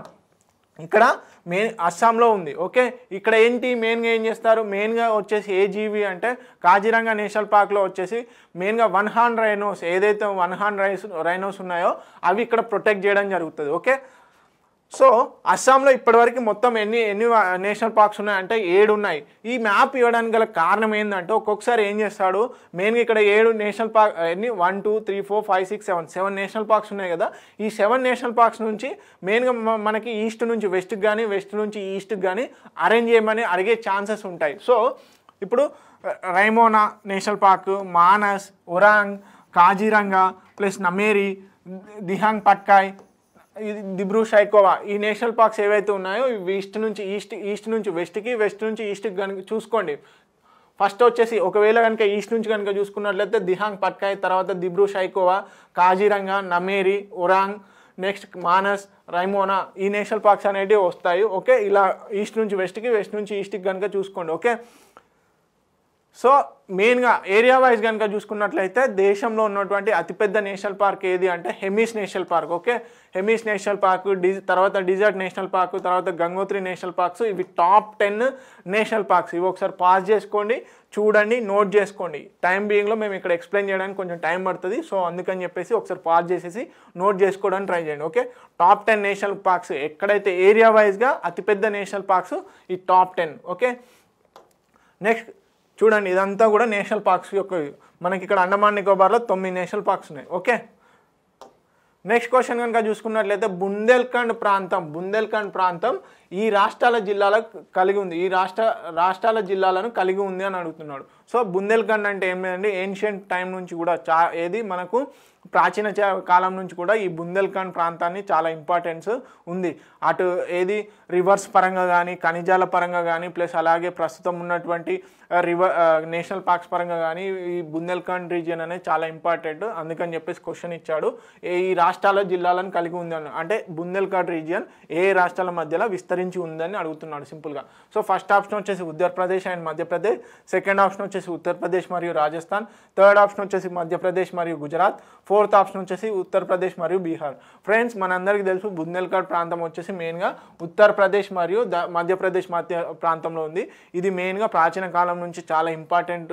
ఇక్కడ మెయిన్ అస్సాంలో ఉంది ఓకే ఇక్కడ ఏంటి మెయిన్గా ఏం చేస్తారు మెయిన్గా వచ్చేసి ఏ అంటే కాజీరంగ నేషనల్ పార్క్లో వచ్చేసి మెయిన్గా వన్ హాన్ రైనోస్ ఏదైతే వన్ హాన్ రైస్ రైనోస్ ఉన్నాయో అవి ఇక్కడ ప్రొటెక్ట్ చేయడం జరుగుతుంది ఓకే సో అస్సాంలో ఇప్పటివరకు మొత్తం ఎన్ని ఎన్ని నేషనల్ పార్క్స్ ఉన్నాయంటే ఏడు ఉన్నాయి ఈ మ్యాప్ ఇవ్వడానికి గల కారణం ఏంటంటే ఒక్కొక్కసారి ఏం చేస్తాడు మెయిన్గా ఇక్కడ ఏడు నేషనల్ పార్క్ ఎన్ని one two three four five six seven seven national parks ఉన్నాయి కదా ఈ సెవెన్ నేషనల్ పార్క్స్ నుంచి మెయిన్గా మనకి ఈస్ట్ నుంచి వెస్ట్కి కానీ వెస్ట్ నుంచి ఈస్ట్కి కానీ అరేంజ్ చేయమని అడిగే ఛాన్సెస్ ఉంటాయి సో ఇప్పుడు Raimona national park Manas Orang Kaziranga plus Nameri Dihang Patkai Dibru Saikhowa ఈ నేషనల్ పార్క్స్ ఏవైతే ఉన్నాయో ఈస్ట్ నుంచి ఈస్ట్ ఈస్ట్ నుంచి వెస్ట్కి వెస్ట్ నుంచి ఈస్ట్కి కనుక చూసుకోండి ఫస్ట్ వచ్చేసి ఒకవేళ కనుక ఈస్ట్ నుంచి కనుక చూసుకున్నట్లయితే దిహాంగ్ పట్కాయ్ తర్వాత దిబ్రూ షైకోవా కాజీరంగా నమేరి ఒరాంగ్ నెక్స్ట్ మానస్ రైమోనా ఈ నేషనల్ పార్క్స్ అనేటివి వస్తాయి ఓకే ఇలా ఈస్ట్ నుంచి వెస్ట్కి వెస్ట్ నుంచి ఈస్ట్కి కనుక చూసుకోండి ఓకే సో మెయిన్గా ఏరియా వైజ్ కనుక చూసుకున్నట్లయితే దేశంలో ఉన్నటువంటి అతిపెద్ద నేషనల్ పార్క్ ఏది అంటే Hemis national park okay Hemis national park డిజ్ తర్వాత డిజర్ట్ నేషనల్ పార్క్ తర్వాత గంగోత్రి నేషనల్ పార్క్స్ ఇవి టాప్ టెన్ నేషనల్ పార్క్స్ ఇవి ఒకసారి పాస్ చేసుకోండి చూడండి నోట్ చేసుకోండి టైం బీయింగ్లో మేము ఇక్కడ ఎక్స్ప్లెయిన్ చేయడానికి కొంచెం టైం పడుతుంది సో అందుకని చెప్పేసి ఒకసారి పాస్ చేసేసి నోట్ చేసుకోవడానికి ట్రై చేయండి okay top ten national parks ఎక్కడైతే ఏరియా వైజ్గా అతిపెద్ద నేషనల్ పార్క్స్ ఈ టాప్ టెన్ ఓకే నెక్స్ట్ చూడండి ఇదంతా కూడా నేషనల్ పార్క్స్ యొక్క మనకి ఇక్కడ అండమాన్ నికోబార్లో తొమ్మిది నేషనల్ పార్క్స్ ఉన్నాయి ఓకే నెక్స్ట్ క్వశ్చన్ కనుక చూసుకున్నట్లయితే బుందేల్ఖండ్ ప్రాంతం బుందేల్ఖండ్ ప్రాంతం ఈ రాష్ట్రాల జిల్లాలకు కలిగి ఉంది ఈ రాష్ట్ర రాష్ట్రాల జిల్లాలను కలిగి ఉంది అని అడుగుతున్నాడు సో బుందేల్ఖండ్ అంటే ఏం లేదండి ఏన్షియంట్ టైం నుంచి కూడా చా ఏది మనకు ప్రాచీన కాలం నుంచి కూడా ఈ బుందేల్ఖండ్ ప్రాంతాన్ని చాలా ఇంపార్టెన్స్ ఉంది అటు ఏది రివర్స్ పరంగా కానీ ఖనిజాల పరంగా కానీ ప్లస్ అలాగే ప్రస్తుతం ఉన్నటువంటి రివర్ నేషనల్ పార్క్స్ పరంగా కానీ ఈ బుందేల్ఖండ్ రీజియన్ అనేది చాలా ఇంపార్టెంట్ అందుకని చెప్పేసి క్వశ్చన్ ఇచ్చాడు ఈ రాష్ట్రాల జిల్లాలను కలిగి ఉందని అంటే బుందేల్ఖండ్ రీజియన్ ఏ రాష్ట్రాల మధ్యలో విస్తరించి ఉందని అడుగుతున్నాడు సింపుల్గా సో ఫస్ట్ ఆప్షన్ వచ్చేసి Uttar Pradesh and Madhya Pradesh second option వచ్చేసి ఉత్తరప్రదేశ్ మరియు రాజస్థాన్ థర్డ్ ఆప్షన్ వచ్చేసి మధ్యప్రదేశ్ మరియు గుజరాత్ ఫోర్త్ ఆప్షన్ వచ్చేసి ఉత్తరప్రదేశ్ మరియు బీహార్ ఫ్రెండ్స్ మనందరికీ తెలుసు బుందేల్ఖండ్ ప్రాంతం వచ్చేసి మెయిన్గా ఉత్తరప్రదేశ్ మరియు మధ్యప్రదేశ్ మధ్య ప్రాంతంలో ఉంది ఇది మెయిన్గా ప్రాచీన కాలం నుంచి చాలా ఇంపార్టెంట్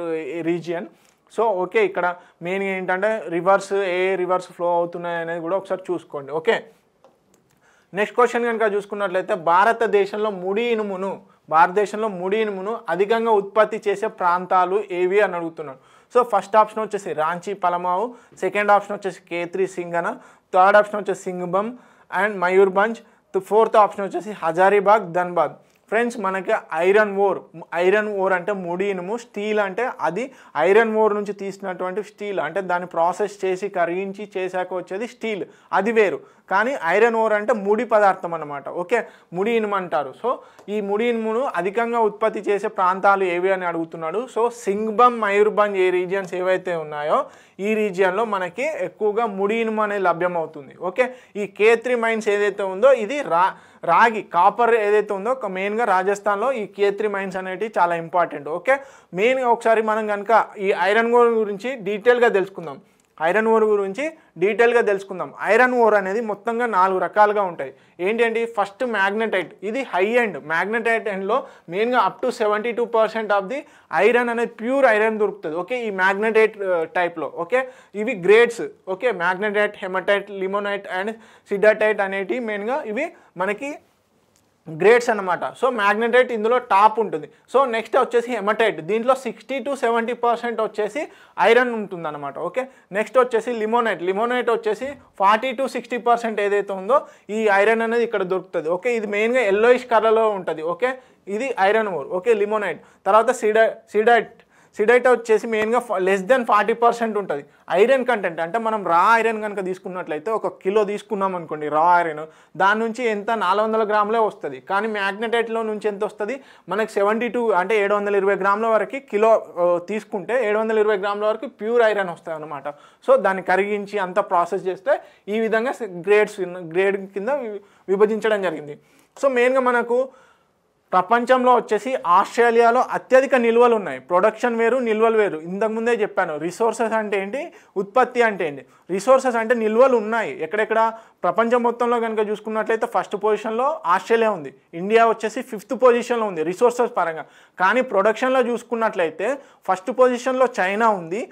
రీజియన్ సో ఓకే ఇక్కడ మెయిన్ ఏంటంటే రివర్స్ ఏ రివర్స్ ఫ్లో అవుతున్నాయి అనేది కూడా ఒకసారి చూసుకోండి ఓకే నెక్స్ట్ క్వశ్చన్ కనుక చూసుకున్నట్లయితే భారతదేశంలో ముడి ఇనుమును భారతదేశంలో ముడి ఇనుమును అధికంగా ఉత్పత్తి చేసే ప్రాంతాలు ఏవి అని అడుగుతున్నాడు సో ఫస్ట్ ఆప్షన్ వచ్చేసి రాంచీ పలమావు సెకండ్ ఆప్షన్ వచ్చేసి కేత్రి సింగన థర్డ్ ఆప్షన్ వచ్చేసి సింగ్బమ్ అండ్ మయూర్భంజ్ ఫోర్త్ ఆప్షన్ వచ్చేసి హజారీబాగ్ ధన్బాద్ ఫ్రెండ్స్ మనకి ఐరన్ ఓర్ ఐరన్ ఓర్ అంటే ముడి ఇనుము స్టీల్ అంటే అది ఐరన్ ఓర్ నుంచి తీసినటువంటి స్టీల్ అంటే దాన్ని ప్రాసెస్ చేసి కరిగించి చేశాక వచ్చేది స్టీల్ అది వేరు కానీ ఐరన్ ఓర్ అంటే ముడి పదార్థం అనమాట ఓకే ముడి ఇనుము అంటారు సో ఈ ముడి ఇనుమును అధికంగా ఉత్పత్తి చేసే ప్రాంతాలు ఏవి అని అడుగుతున్నాడు సో సింగ్బం మయూర్బంజ్ ఏ రీజియన్స్ ఏవైతే ఉన్నాయో ఈ రీజియన్లో మనకి ఎక్కువగా ముడి ఇనుము అనేది లభ్యమవుతుంది ఓకే ఈ కేత్రి మైన్స్ ఏదైతే ఉందో ఇది రా రాగి కాపర్ ఏదైతే ఉందో మెయిన్గా రాజస్థాన్లో ఈ కేత్రి మైన్స్ అనేటివి చాలా ఇంపార్టెంట్ ఓకే మెయిన్గా ఒకసారి మనం కనుక ఈ ఐరన్ గోల్ గురించి డీటెయిల్గా తెలుసుకుందాం ఐరన్ ఓర్ గురించి డీటెయిల్గా తెలుసుకుందాం ఐరన్ ఓర్ అనేది మొత్తంగా నాలుగు రకాలుగా ఉంటాయి ఏంటంటే ఫస్ట్ మ్యాగ్నటైట్ ఇది హై ఎండ్ మ్యాగ్నటైట్ ఎండ్లో మెయిన్గా up to seventy two percent of the iron అనేది ప్యూర్ ఐరన్ దొరుకుతుంది ఓకే ఈ మ్యాగ్నటైట్ టైప్లో ఓకే ఇవి grades okay magnetite hematite limonite and siderite అనేటివి మెయిన్గా ఇవి మనకి గ్రేడ్స్ అనమాట సో మ్యాగ్నెటైట్ ఇందులో టాప్ ఉంటుంది సో నెక్స్ట్ వచ్చేసి హెమటైట్ దీంట్లో సిక్స్టీ టు సెవెంటీ పర్సెంట్ వచ్చేసి ఐరన్ అనమాట ఓకే నెక్స్ట్ వచ్చేసి లిమోనైట్ లిమోనైట్ వచ్చేసి ఫార్టీ టు సిక్స్టీ పర్సెంట్ ఏదైతే ఉందో ఈ ఐరన్ అనేది ఇక్కడ దొరుకుతుంది ఓకే ఇది మెయిన్గా ఎల్లోయిష్ కలర్లో ఉంటుంది ఓకే ఇది ఐరన్ ఓర్ ఓకే లిమోనైట్ తర్వాత సిడై సిడైట్ సిడైట్ వచ్చేసి మెయిన్గా లెస్ దెన్ ఫార్టీ పర్సెంట్ ఉంటుంది ఐరన్ కంటెంట్ అంటే మనం రా ఐరన్ కనుక తీసుకున్నట్లయితే ఒక కిలో తీసుకున్నాం అనుకోండి రా ఐరన్ దాని నుంచి ఎంత నాలుగు వందల గ్రాములే వస్తుంది కానీ మ్యాగ్నెటైట్లో నుంచి ఎంత వస్తుంది మనకు సెవెంటీ టూ అంటే ఏడు వందల ఇరవై గ్రాముల వరకు కిలో తీసుకుంటే ఏడు వందల ఇరవై గ్రాముల వరకు ప్యూర్ ఐరన్ వస్తుంది అనమాట సో దాన్ని కరిగించి అంత ప్రాసెస్ చేస్తే ఈ విధంగా గ్రేడ్స్ గ్రేడ్ కింద విభజించడం జరిగింది సో మెయిన్గా మనకు ప్రపంచంలో వచ్చేసి ఆస్ట్రేలియాలో అత్యధిక నిల్వలు ఉన్నాయి ప్రొడక్షన్ వేరు నిల్వలు వేరు ఇంతకుముందే చెప్పాను రిసోర్సెస్ అంటే ఏంటి ఉత్పత్తి అంటే ఏంటి రిసోర్సెస్ అంటే నిల్వలు ఉన్నాయి ఎక్కడెక్కడ ప్రపంచం మొత్తంలో కనుక చూసుకున్నట్లయితే ఫస్ట్ పొజిషన్లో ఆస్ట్రేలియా ఉంది ఇండియా వచ్చేసి ఫిఫ్త్ పొజిషన్లో ఉంది రిసోర్సెస్ పరంగా కానీ ప్రొడక్షన్లో చూసుకున్నట్లయితే ఫస్ట్ పొజిషన్లో చైనా ఉంది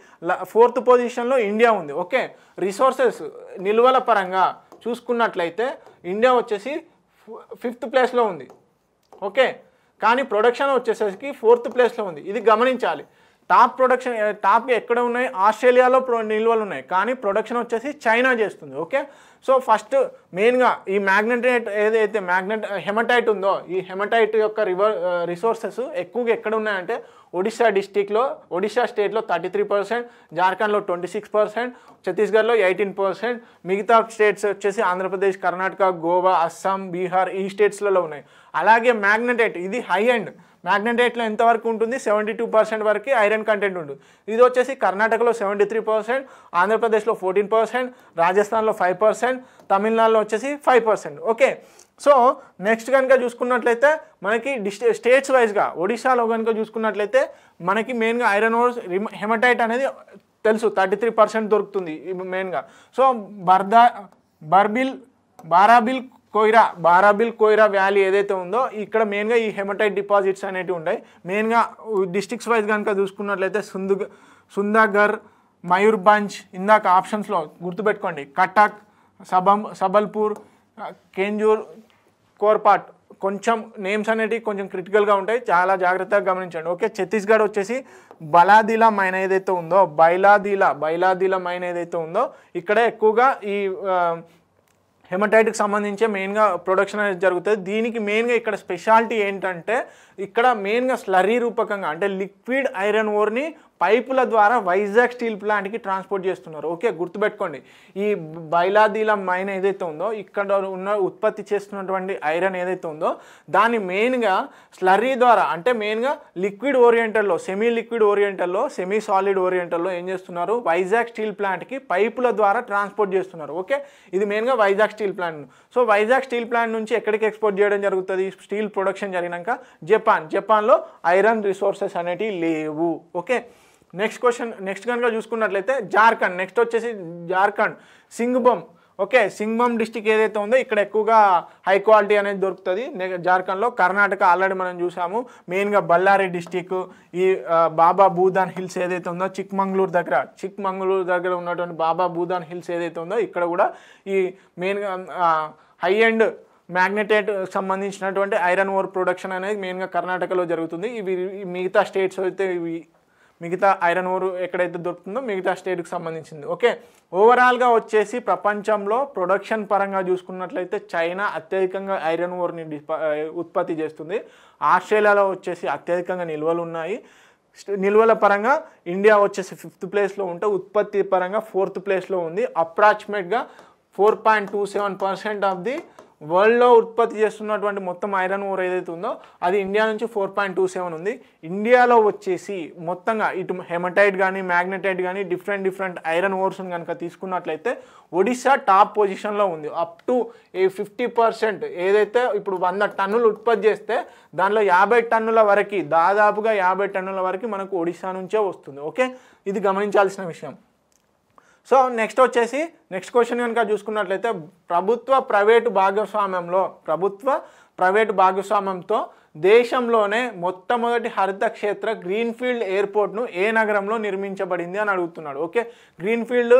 ఫోర్త్ పొజిషన్లో ఇండియా ఉంది ఓకే రిసోర్సెస్ నిల్వల పరంగా చూసుకున్నట్లయితే ఇండియా వచ్చేసి ఫిఫ్త్ ప్లేస్లో ఉంది ఓకే కానీ ప్రొడక్షన్ వచ్చేసరికి ఫోర్త్ ప్లేస్లో ఉంది ఇది గమనించాలి టాప్ ప్రొడక్షన్ టాప్ ఎక్కడ ఉన్నాయి ఆస్ట్రేలియాలో నిల్వలు ఉన్నాయి కానీ ప్రొడక్షన్ వచ్చేసి చైనా చేస్తుంది ఓకే సో ఫస్ట్ మెయిన్గా ఈ మ్యాగ్నెటైట్ ఏదైతే మ్యాగ్నెట్ హెమటైట్ ఉందో ఈ హెమటైట్ యొక్క రివర్ రిసోర్సెస్ ఎక్కువగా ఎక్కడ ఉన్నాయంటే ఒడిశా డిస్టిక్లో ఒడిశా స్టేట్లో థర్టీ త్రీ పర్సెంట్ జార్ఖండ్లో ట్వంటీ సిక్స్ పర్సెంట్ ఛత్తీస్గఢ్లో ఎయిటీన్ పర్సెంట్ మిగతా స్టేట్స్ వచ్చేసి ఆంధ్రప్రదేశ్ కర్ణాటక గోవా అస్సాం బీహార్ ఈ స్టేట్స్లలో ఉన్నాయి అలాగే మ్యాగ్నెటైట్ ఇది హై అండ్ మ్యాగ్నెటైట్లో ఎంతవరకు ఉంటుంది సెవెంటీ టూ పర్సెంట్ వరకు ఐరన్ కంటెంట్ ఉంటుంది ఇది వచ్చేసి కర్ణాటకలో సెవెంటీ త్రీ పర్సెంట్ ఆంధ్రప్రదేశ్లో ఫోర్టీన్ పర్సెంట్ రాజస్థాన్లో ఫైవ్ పర్సెంట్ తమిళనాడులో వచ్చేసి five percent okay so next కనుక చూసుకున్నట్లయితే మనకి డిస్టే స్టేట్స్ వైజ్గా ఒడిశాలో కనుక చూసుకున్నట్లయితే మనకి మెయిన్గా ఐరన్ ఓర్స్ హెమటైట్ అనేది తెలుసు థర్టీ త్రీ పర్సెంట్ దొరుకుతుంది మెయిన్గా సో బర్దా బర్బిల్ బారాబిల్ కోయిరా బారాబిల్ కోయిరా వ్యాలీ ఏదైతే ఉందో ఇక్కడ మెయిన్గా ఈ హెమటైట్ డిపాజిట్స్ అనేవి ఉంటాయి మెయిన్గా డిస్టిక్స్ వైజ్ కనుక చూసుకున్నట్లయితే సుందు సుందాగర్ మయూర్భంజ్ ఇందాక ఆప్షన్స్లో గుర్తుపెట్టుకోండి కటక్ సబం సబల్పూర్ కేంజూర్ కోర్ పార్ట్ కొంచెం నేమ్స్ అనేటివి కొంచెం క్రిటికల్గా ఉంటాయి చాలా జాగ్రత్తగా గమనించండి ఓకే ఛత్తీస్గఢ్ వచ్చేసి బలాదిలా మైన్ ఏదైతే ఉందో బైలాదిలా బైలాదిలా మైన్ ఏదైతే ఉందో ఇక్కడ ఎక్కువగా ఈ హెమటైట్కి సంబంధించే మెయిన్గా ప్రొడక్షన్ అనేది జరుగుతుంది దీనికి మెయిన్గా ఇక్కడ స్పెషాలిటీ ఏంటంటే ఇక్కడ మెయిన్గా స్లరీ రూపకంగా అంటే లిక్విడ్ ఐరన్ ఓర్ని పైపుల ద్వారా వైజాగ్ స్టీల్ ప్లాంట్కి ట్రాన్స్పోర్ట్ చేస్తున్నారు ఓకే గుర్తుపెట్టుకోండి ఈ బైలాదీల మైన్ ఏదైతే ఉందో ఇక్కడ ఉన్న ఉత్పత్తి చేస్తున్నటువంటి ఐరన్ ఏదైతే ఉందో దాన్ని మెయిన్గా స్లర్రీ ద్వారా అంటే మెయిన్గా లిక్విడ్ ఓరియంటల్లో సెమీ లిక్విడ్ ఓరియంటల్లో సెమీ సాలిడ్ ఓరియంటల్లో ఏం చేస్తున్నారు వైజాగ్ స్టీల్ ప్లాంట్కి పైపుల ద్వారా ట్రాన్స్పోర్ట్ చేస్తున్నారు ఓకే ఇది మెయిన్గా Vizag steel plant so Vizag steel plant నుంచి ఎక్కడికి ఎక్స్పోర్ట్ చేయడం జరుగుతుంది స్టీల్ ప్రొడక్షన్ జరిగినాక జపాన్ జపాన్లో ఐరన్ రిసోర్సెస్ అనేటివి లేవు ఓకే నెక్స్ట్ క్వశ్చన్ నెక్స్ట్ కనుక చూసుకున్నట్లయితే జార్ఖండ్ నెక్స్ట్ వచ్చేసి జార్ఖండ్ సింగ్బమ్ ఓకే సింగ్బమ్ డిస్టిక్ ఏదైతే ఉందో ఇక్కడ ఎక్కువగా హై క్వాలిటీ అనేది దొరుకుతుంది జార్ఖండ్లో కర్ణాటక ఆల్రెడీ మనం చూసాము మెయిన్గా బళ్ళారి డిస్టిక్ ఈ బాబా భూదాన్ హిల్స్ ఏదైతే ఉందో చిక్మంగళూరు దగ్గర చిక్మంగళూరు దగ్గర ఉన్నటువంటి బాబా భూదాన్ హిల్స్ ఏదైతే ఉందో ఇక్కడ కూడా ఈ మెయిన్గా హై అండ్ మ్యాగ్నెటేట్ సంబంధించినటువంటి ఐరన్ ఓర్ ప్రొడక్షన్ అనేది మెయిన్గా కర్ణాటకలో జరుగుతుంది ఇవి మిగతా స్టేట్స్ అయితే ఇవి మిగతా ఐరన్ ఓరు ఎక్కడైతే దొరుకుతుందో మిగతా స్టేట్కి సంబంధించింది ఓకే ఓవరాల్గా వచ్చేసి ప్రపంచంలో ప్రొడక్షన్ పరంగా చూసుకున్నట్లయితే చైనా అత్యధికంగా ఐరన్ ఓర్ని ఉత్పత్తి చేస్తుంది ఆస్ట్రేలియాలో వచ్చేసి అత్యధికంగా నిల్వలు ఉన్నాయి నిల్వల పరంగా ఇండియా వచ్చేసి ఫిఫ్త్ ప్లేస్లో ఉంటే ఉత్పత్తి పరంగా ఫోర్త్ ప్లేస్లో ఉంది అప్రాక్సిమేట్గా four point two seven percent of the వరల్డ్లో ఉత్పత్తి చేస్తున్నటువంటి మొత్తం ఐరన్ ఓర్ ఏదైతే ఉందో అది ఇండియా నుంచి ఫోర్ పాయింట్ టూ సెవెన్ ఉంది ఇండియాలో వచ్చేసి మొత్తంగా ఇటు హెమటైట్ కానీ మ్యాగ్నెటైట్ కానీ డిఫరెంట్ డిఫరెంట్ ఐరన్ ఓర్స్ని కనుక తీసుకున్నట్లయితే ఒడిశా టాప్ పొజిషన్లో ఉంది up to a fifty percent ఏదైతే ఇప్పుడు వంద టన్నులు ఉత్పత్తి చేస్తే దానిలో యాభై టన్నుల వరకు దాదాపుగా యాభై టన్నుల వరకు మనకు ఒడిశా నుంచే వస్తుంది ఓకే ఇది గమనించాల్సిన విషయం సో నెక్స్ట్ వచ్చేసి నెక్స్ట్ క్వశ్చన్ కనుక చూసుకున్నట్లయితే ప్రభుత్వ ప్రైవేటు భాగస్వామ్యంలో ప్రభుత్వ ప్రైవేటు భాగస్వామ్యంతో దేశంలోనే మొట్టమొదటి హరిత క్షేత్ర గ్రీన్ఫీల్డ్ ఎయిర్పోర్ట్ను ఏ నగరంలో నిర్మించబడింది అని అడుగుతున్నాడు ఓకే గ్రీన్ఫీల్డ్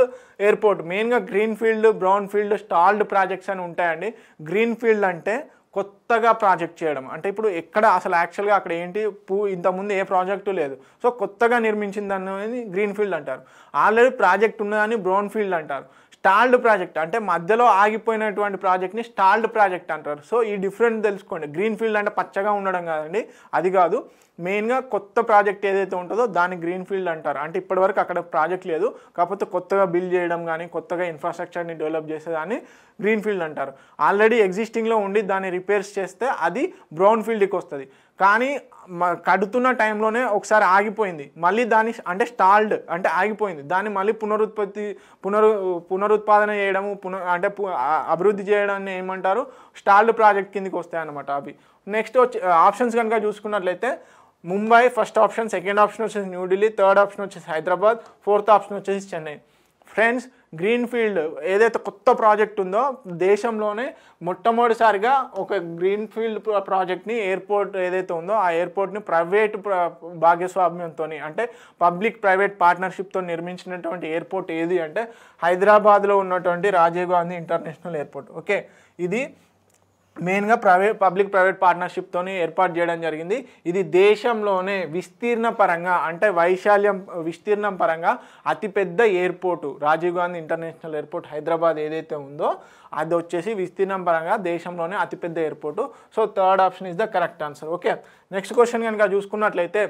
ఎయిర్పోర్ట్ మెయిన్గా గ్రీన్ఫీల్డ్ బ్రౌన్ఫీల్డ్ స్టాల్డ్ ప్రాజెక్ట్స్ అని ఉంటాయండి గ్రీన్ఫీల్డ్ అంటే కొత్తగా ప్రాజెక్ట్ చేయడం అంటే ఇప్పుడు ఎక్కడ అసలు యాక్చువల్గా అక్కడ ఏంటి పూ ఇంతకుముందు ఏ ప్రాజెక్టు లేదు సో కొత్తగా నిర్మించింది అనేది గ్రీన్ ఫీల్డ్ అంటారు ఆల్రెడీ ప్రాజెక్ట్ ఉన్నదని బ్రౌన్ ఫీల్డ్ అంటారు స్టాల్డ్ ప్రాజెక్ట్ అంటే మధ్యలో ఆగిపోయినటువంటి ప్రాజెక్ట్ని స్టాల్డ్ ప్రాజెక్ట్ అంటారు సో ఈ డిఫరెంట్ తెలుసుకోండి గ్రీన్ ఫీల్డ్ అంటే పచ్చగా ఉండడం కాదండి అది కాదు మెయిన్గా కొత్త ప్రాజెక్ట్ ఏదైతే ఉంటుందో దాన్ని గ్రీన్ ఫీల్డ్ అంటారు అంటే ఇప్పటివరకు అక్కడ ప్రాజెక్ట్ లేదు కాకపోతే కొత్తగా బిల్డ్ చేయడం కానీ కొత్తగా ఇన్ఫ్రాస్ట్రక్చర్ని డెవలప్ చేసేదాన్ని గ్రీన్ ఫీల్డ్ అంటారు ఆల్రెడీ ఎగ్జిస్టింగ్లో ఉండి దాన్ని రిపేర్స్ చేస్తే అది బ్రౌన్ ఫీల్డ్కి వస్తుంది కానీ కడుతున్న టైంలోనే ఒకసారి ఆగిపోయింది మళ్ళీ దాన్ని అంటే స్టాల్డ్ అంటే ఆగిపోయింది దాన్ని మళ్ళీ పునరుత్పత్తి పునరు పునరుత్పాదన చేయడము పున అంటే అభివృద్ధి చేయడాన్ని ఏమంటారు స్టాల్డ్ ప్రాజెక్ట్ కిందకి వస్తాయి అనమాట అవి నెక్స్ట్ వచ్చి ఆప్షన్స్ కనుక చూసుకున్నట్లయితే Mumbai first option second option వచ్చేసి న్యూఢిల్లీ థర్డ్ ఆప్షన్ వచ్చేసి హైదరాబాద్ ఫోర్త్ ఆప్షన్ వచ్చేసి చెన్నై ఫ్రెండ్స్ గ్రీన్ఫీల్డ్ ఏదైతే కొత్త ప్రాజెక్ట్ ఉందో దేశంలోనే మొట్టమొదటిసారిగా ఒక గ్రీన్ఫీల్డ్ ప్రాజెక్ట్ని ఎయిర్పోర్ట్ ఏదైతే ఉందో ఆ ఎయిర్పోర్ట్ని ప్రైవేట్ భాగస్వామ్యంతో అంటే పబ్లిక్ ప్రైవేట్ పార్ట్నర్షిప్తో నిర్మించినటువంటి ఎయిర్పోర్ట్ ఏది అంటే హైదరాబాద్లో ఉన్నటువంటి Rajiv Gandhi international airport okay ఇది మెయిన్గా ప్రైవేట్ పబ్లిక్ ప్రైవేట్ పార్ట్నర్షిప్తో ఏర్పాటు చేయడం జరిగింది ఇది దేశంలోనే విస్తీర్ణ పరంగా అంటే వైశాల్యం విస్తీర్ణం పరంగా అతిపెద్ద airport Rajiv Gandhi international airport Hyderabad ఏదైతే ఉందో అది వచ్చేసి విస్తీర్ణం పరంగా దేశంలోనే అతిపెద్ద airport so third option is the correct answer okay next question కనుక చూసుకున్నట్లయితే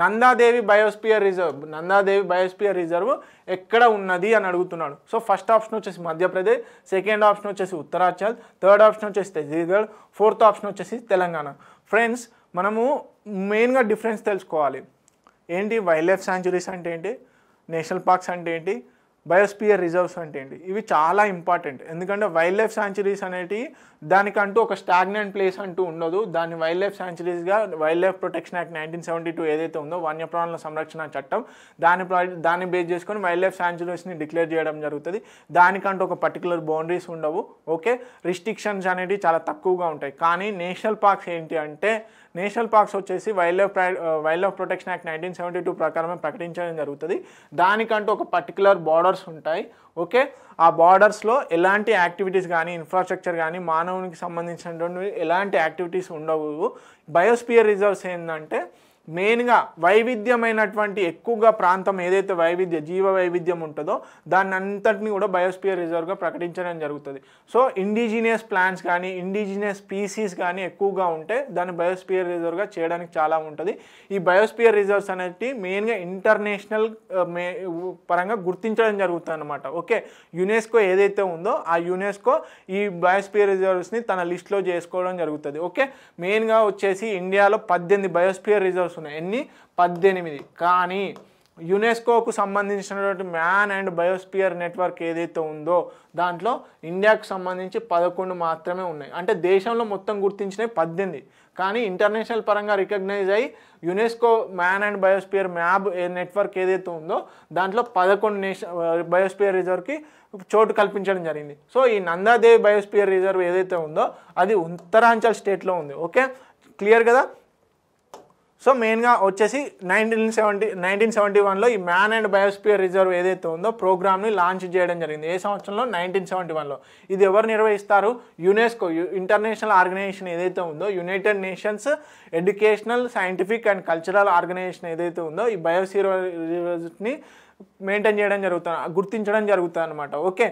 Nanda Devi biosphere reserve Nanda Devi biosphere reserve ఎక్కడ ఉన్నది అని అడుగుతున్నాడు సో ఫస్ట్ ఆప్షన్ వచ్చేసి మధ్యప్రదేశ్ సెకండ్ ఆప్షన్ వచ్చేసి ఉత్తరాచల్ థర్డ్ ఆప్షన్ వచ్చేసి ఛత్తీస్గఢ్ ఫోర్త్ ఆప్షన్ వచ్చేసి తెలంగాణ ఫ్రెండ్స్ మనము మెయిన్గా డిఫరెన్స్ తెలుసుకోవాలి ఏంటి వైల్డ్ లైఫ్ శాంచురీస్ అంటే ఏంటి నేషనల్ పార్క్స్ అంటే ఏంటి బయోస్పియర్ రిజర్వ్స్ అంటే ఏంటి ఇవి చాలా ఇంపార్టెంట్ ఎందుకంటే వైల్డ్ లైఫ్ శాంచురీస్ అనేటివి దానికంటూ ఒక స్టాగ్నెంట్ ప్లేస్ అంటూ ఉండదు దాన్ని వైల్డ్ లైఫ్ శాంచురీస్గా wild life protection act nineteen seventy two ఏదైతే ఉందో వన్యప్రాణుల సంరక్షణ చట్టం దాని దాన్ని బేస్ చేసుకొని వైల్డ్ లైఫ్ శాంచురీస్ని డిక్లేర్ చేయడం జరుగుతుంది దానికంటూ ఒక పర్టికులర్ బౌండరీస్ ఉండవు ఓకే రిస్ట్రిక్షన్స్ అనేవి చాలా తక్కువగా ఉంటాయి కానీ నేషనల్ పార్క్స్ ఏంటి అంటే నేషనల్ పార్క్స్ వచ్చేసి wild life wild life protection act nineteen seventy two ప్రకారమే ప్రకటించడం జరుగుతుంది దానికంటూ ఒక పర్టికులర్ బార్డర్స్ ఉంటాయి ఓకే ఆ బార్డర్స్లో ఎలాంటి యాక్టివిటీస్ కానీ ఇన్ఫ్రాస్ట్రక్చర్ కానీ మానవునికి సంబంధించినటువంటి ఎలాంటి యాక్టివిటీస్ ఉండవు బయోస్పియర్ రిజర్వ్స్ ఏంటంటే మెయిన్గా వైవిధ్యమైనటువంటి ఎక్కువగా ప్రాంతం ఏదైతే వైవిధ్య జీవ వైవిధ్యం ఉంటుందో దాన్ని అంతటిని కూడా బయోస్పియర్ రిజర్వ్గా ప్రకటించడం జరుగుతుంది సో ఇండిజినియస్ ప్లాంట్స్ కానీ ఇండిజినియస్ స్పీసీస్ కానీ ఎక్కువగా ఉంటే దాన్ని బయోస్పియర్ రిజర్వ్గా చేయడానికి చాలా ఉంటుంది ఈ బయోస్పియర్ రిజర్వ్స్ అనేవి మెయిన్గా ఇంటర్నేషనల్ పరంగా గుర్తించడం జరుగుతుంది అనమాట ఓకే యునెస్కో ఏదైతే ఉందో ఆ యునెస్కో ఈ బయోస్పియర్ రిజర్వ్స్ని తన లిస్ట్లో చేసుకోవడం జరుగుతుంది ఓకే మెయిన్గా వచ్చేసి ఇండియాలో పద్దెనిమిది బయోస్పియర్ రిజర్వ్స్ వస్తున్నాయి ఎన్ని పద్దెనిమిది కానీ యునెస్కోకు సంబంధించినటువంటి మ్యాన్ అండ్ బయోస్పియర్ నెట్వర్క్ ఏదైతే ఉందో దాంట్లో ఇండియాకు సంబంధించి పదకొండు మాత్రమే ఉన్నాయి అంటే దేశంలో మొత్తం గుర్తించినవి పద్దెనిమిది కానీ ఇంటర్నేషనల్ పరంగా రికగ్నైజ్ అయ్యి UNESCO man and biosphere MAB a network ఏదైతే ఉందో దాంట్లో పదకొండు నేష బయోస్పియర్ రిజర్వ్కి చోటు కల్పించడం జరిగింది సో ఈ నందాదేవి బయోస్పియర్ రిజర్వ్ ఏదైతే ఉందో అది ఉత్తరాంచల్ స్టేట్లో ఉంది ఓకే క్లియర్ కదా సో మెయిన్గా వచ్చేసి నైన్టీన్ సెవెంటీ నైన్టీన్ సెవెంటీ వన్లో ఈ మ్యాన్ అండ్ బయోస్పియర్ రిజర్వ్ ఏదైతే ఉందో ప్రోగ్రామ్ని లాంచ్ చేయడం జరిగింది ఏ సంవత్సరంలో నైన్టీన్ సెవెంటీ వన్లో ఇది ఎవరు నిర్వహిస్తారు యునెస్కో ఇంటర్నేషనల్ ఆర్గనైజేషన్ ఏదైతే ఉందో United Nations Educational Scientific and Cultural Organization ఏదైతే ఉందో ఈ బయోసియర్ రిజర్వ్ని మెయింటైన్ చేయడం జరుగుతుంది గుర్తించడం జరుగుతుంది అనమాట ఓకే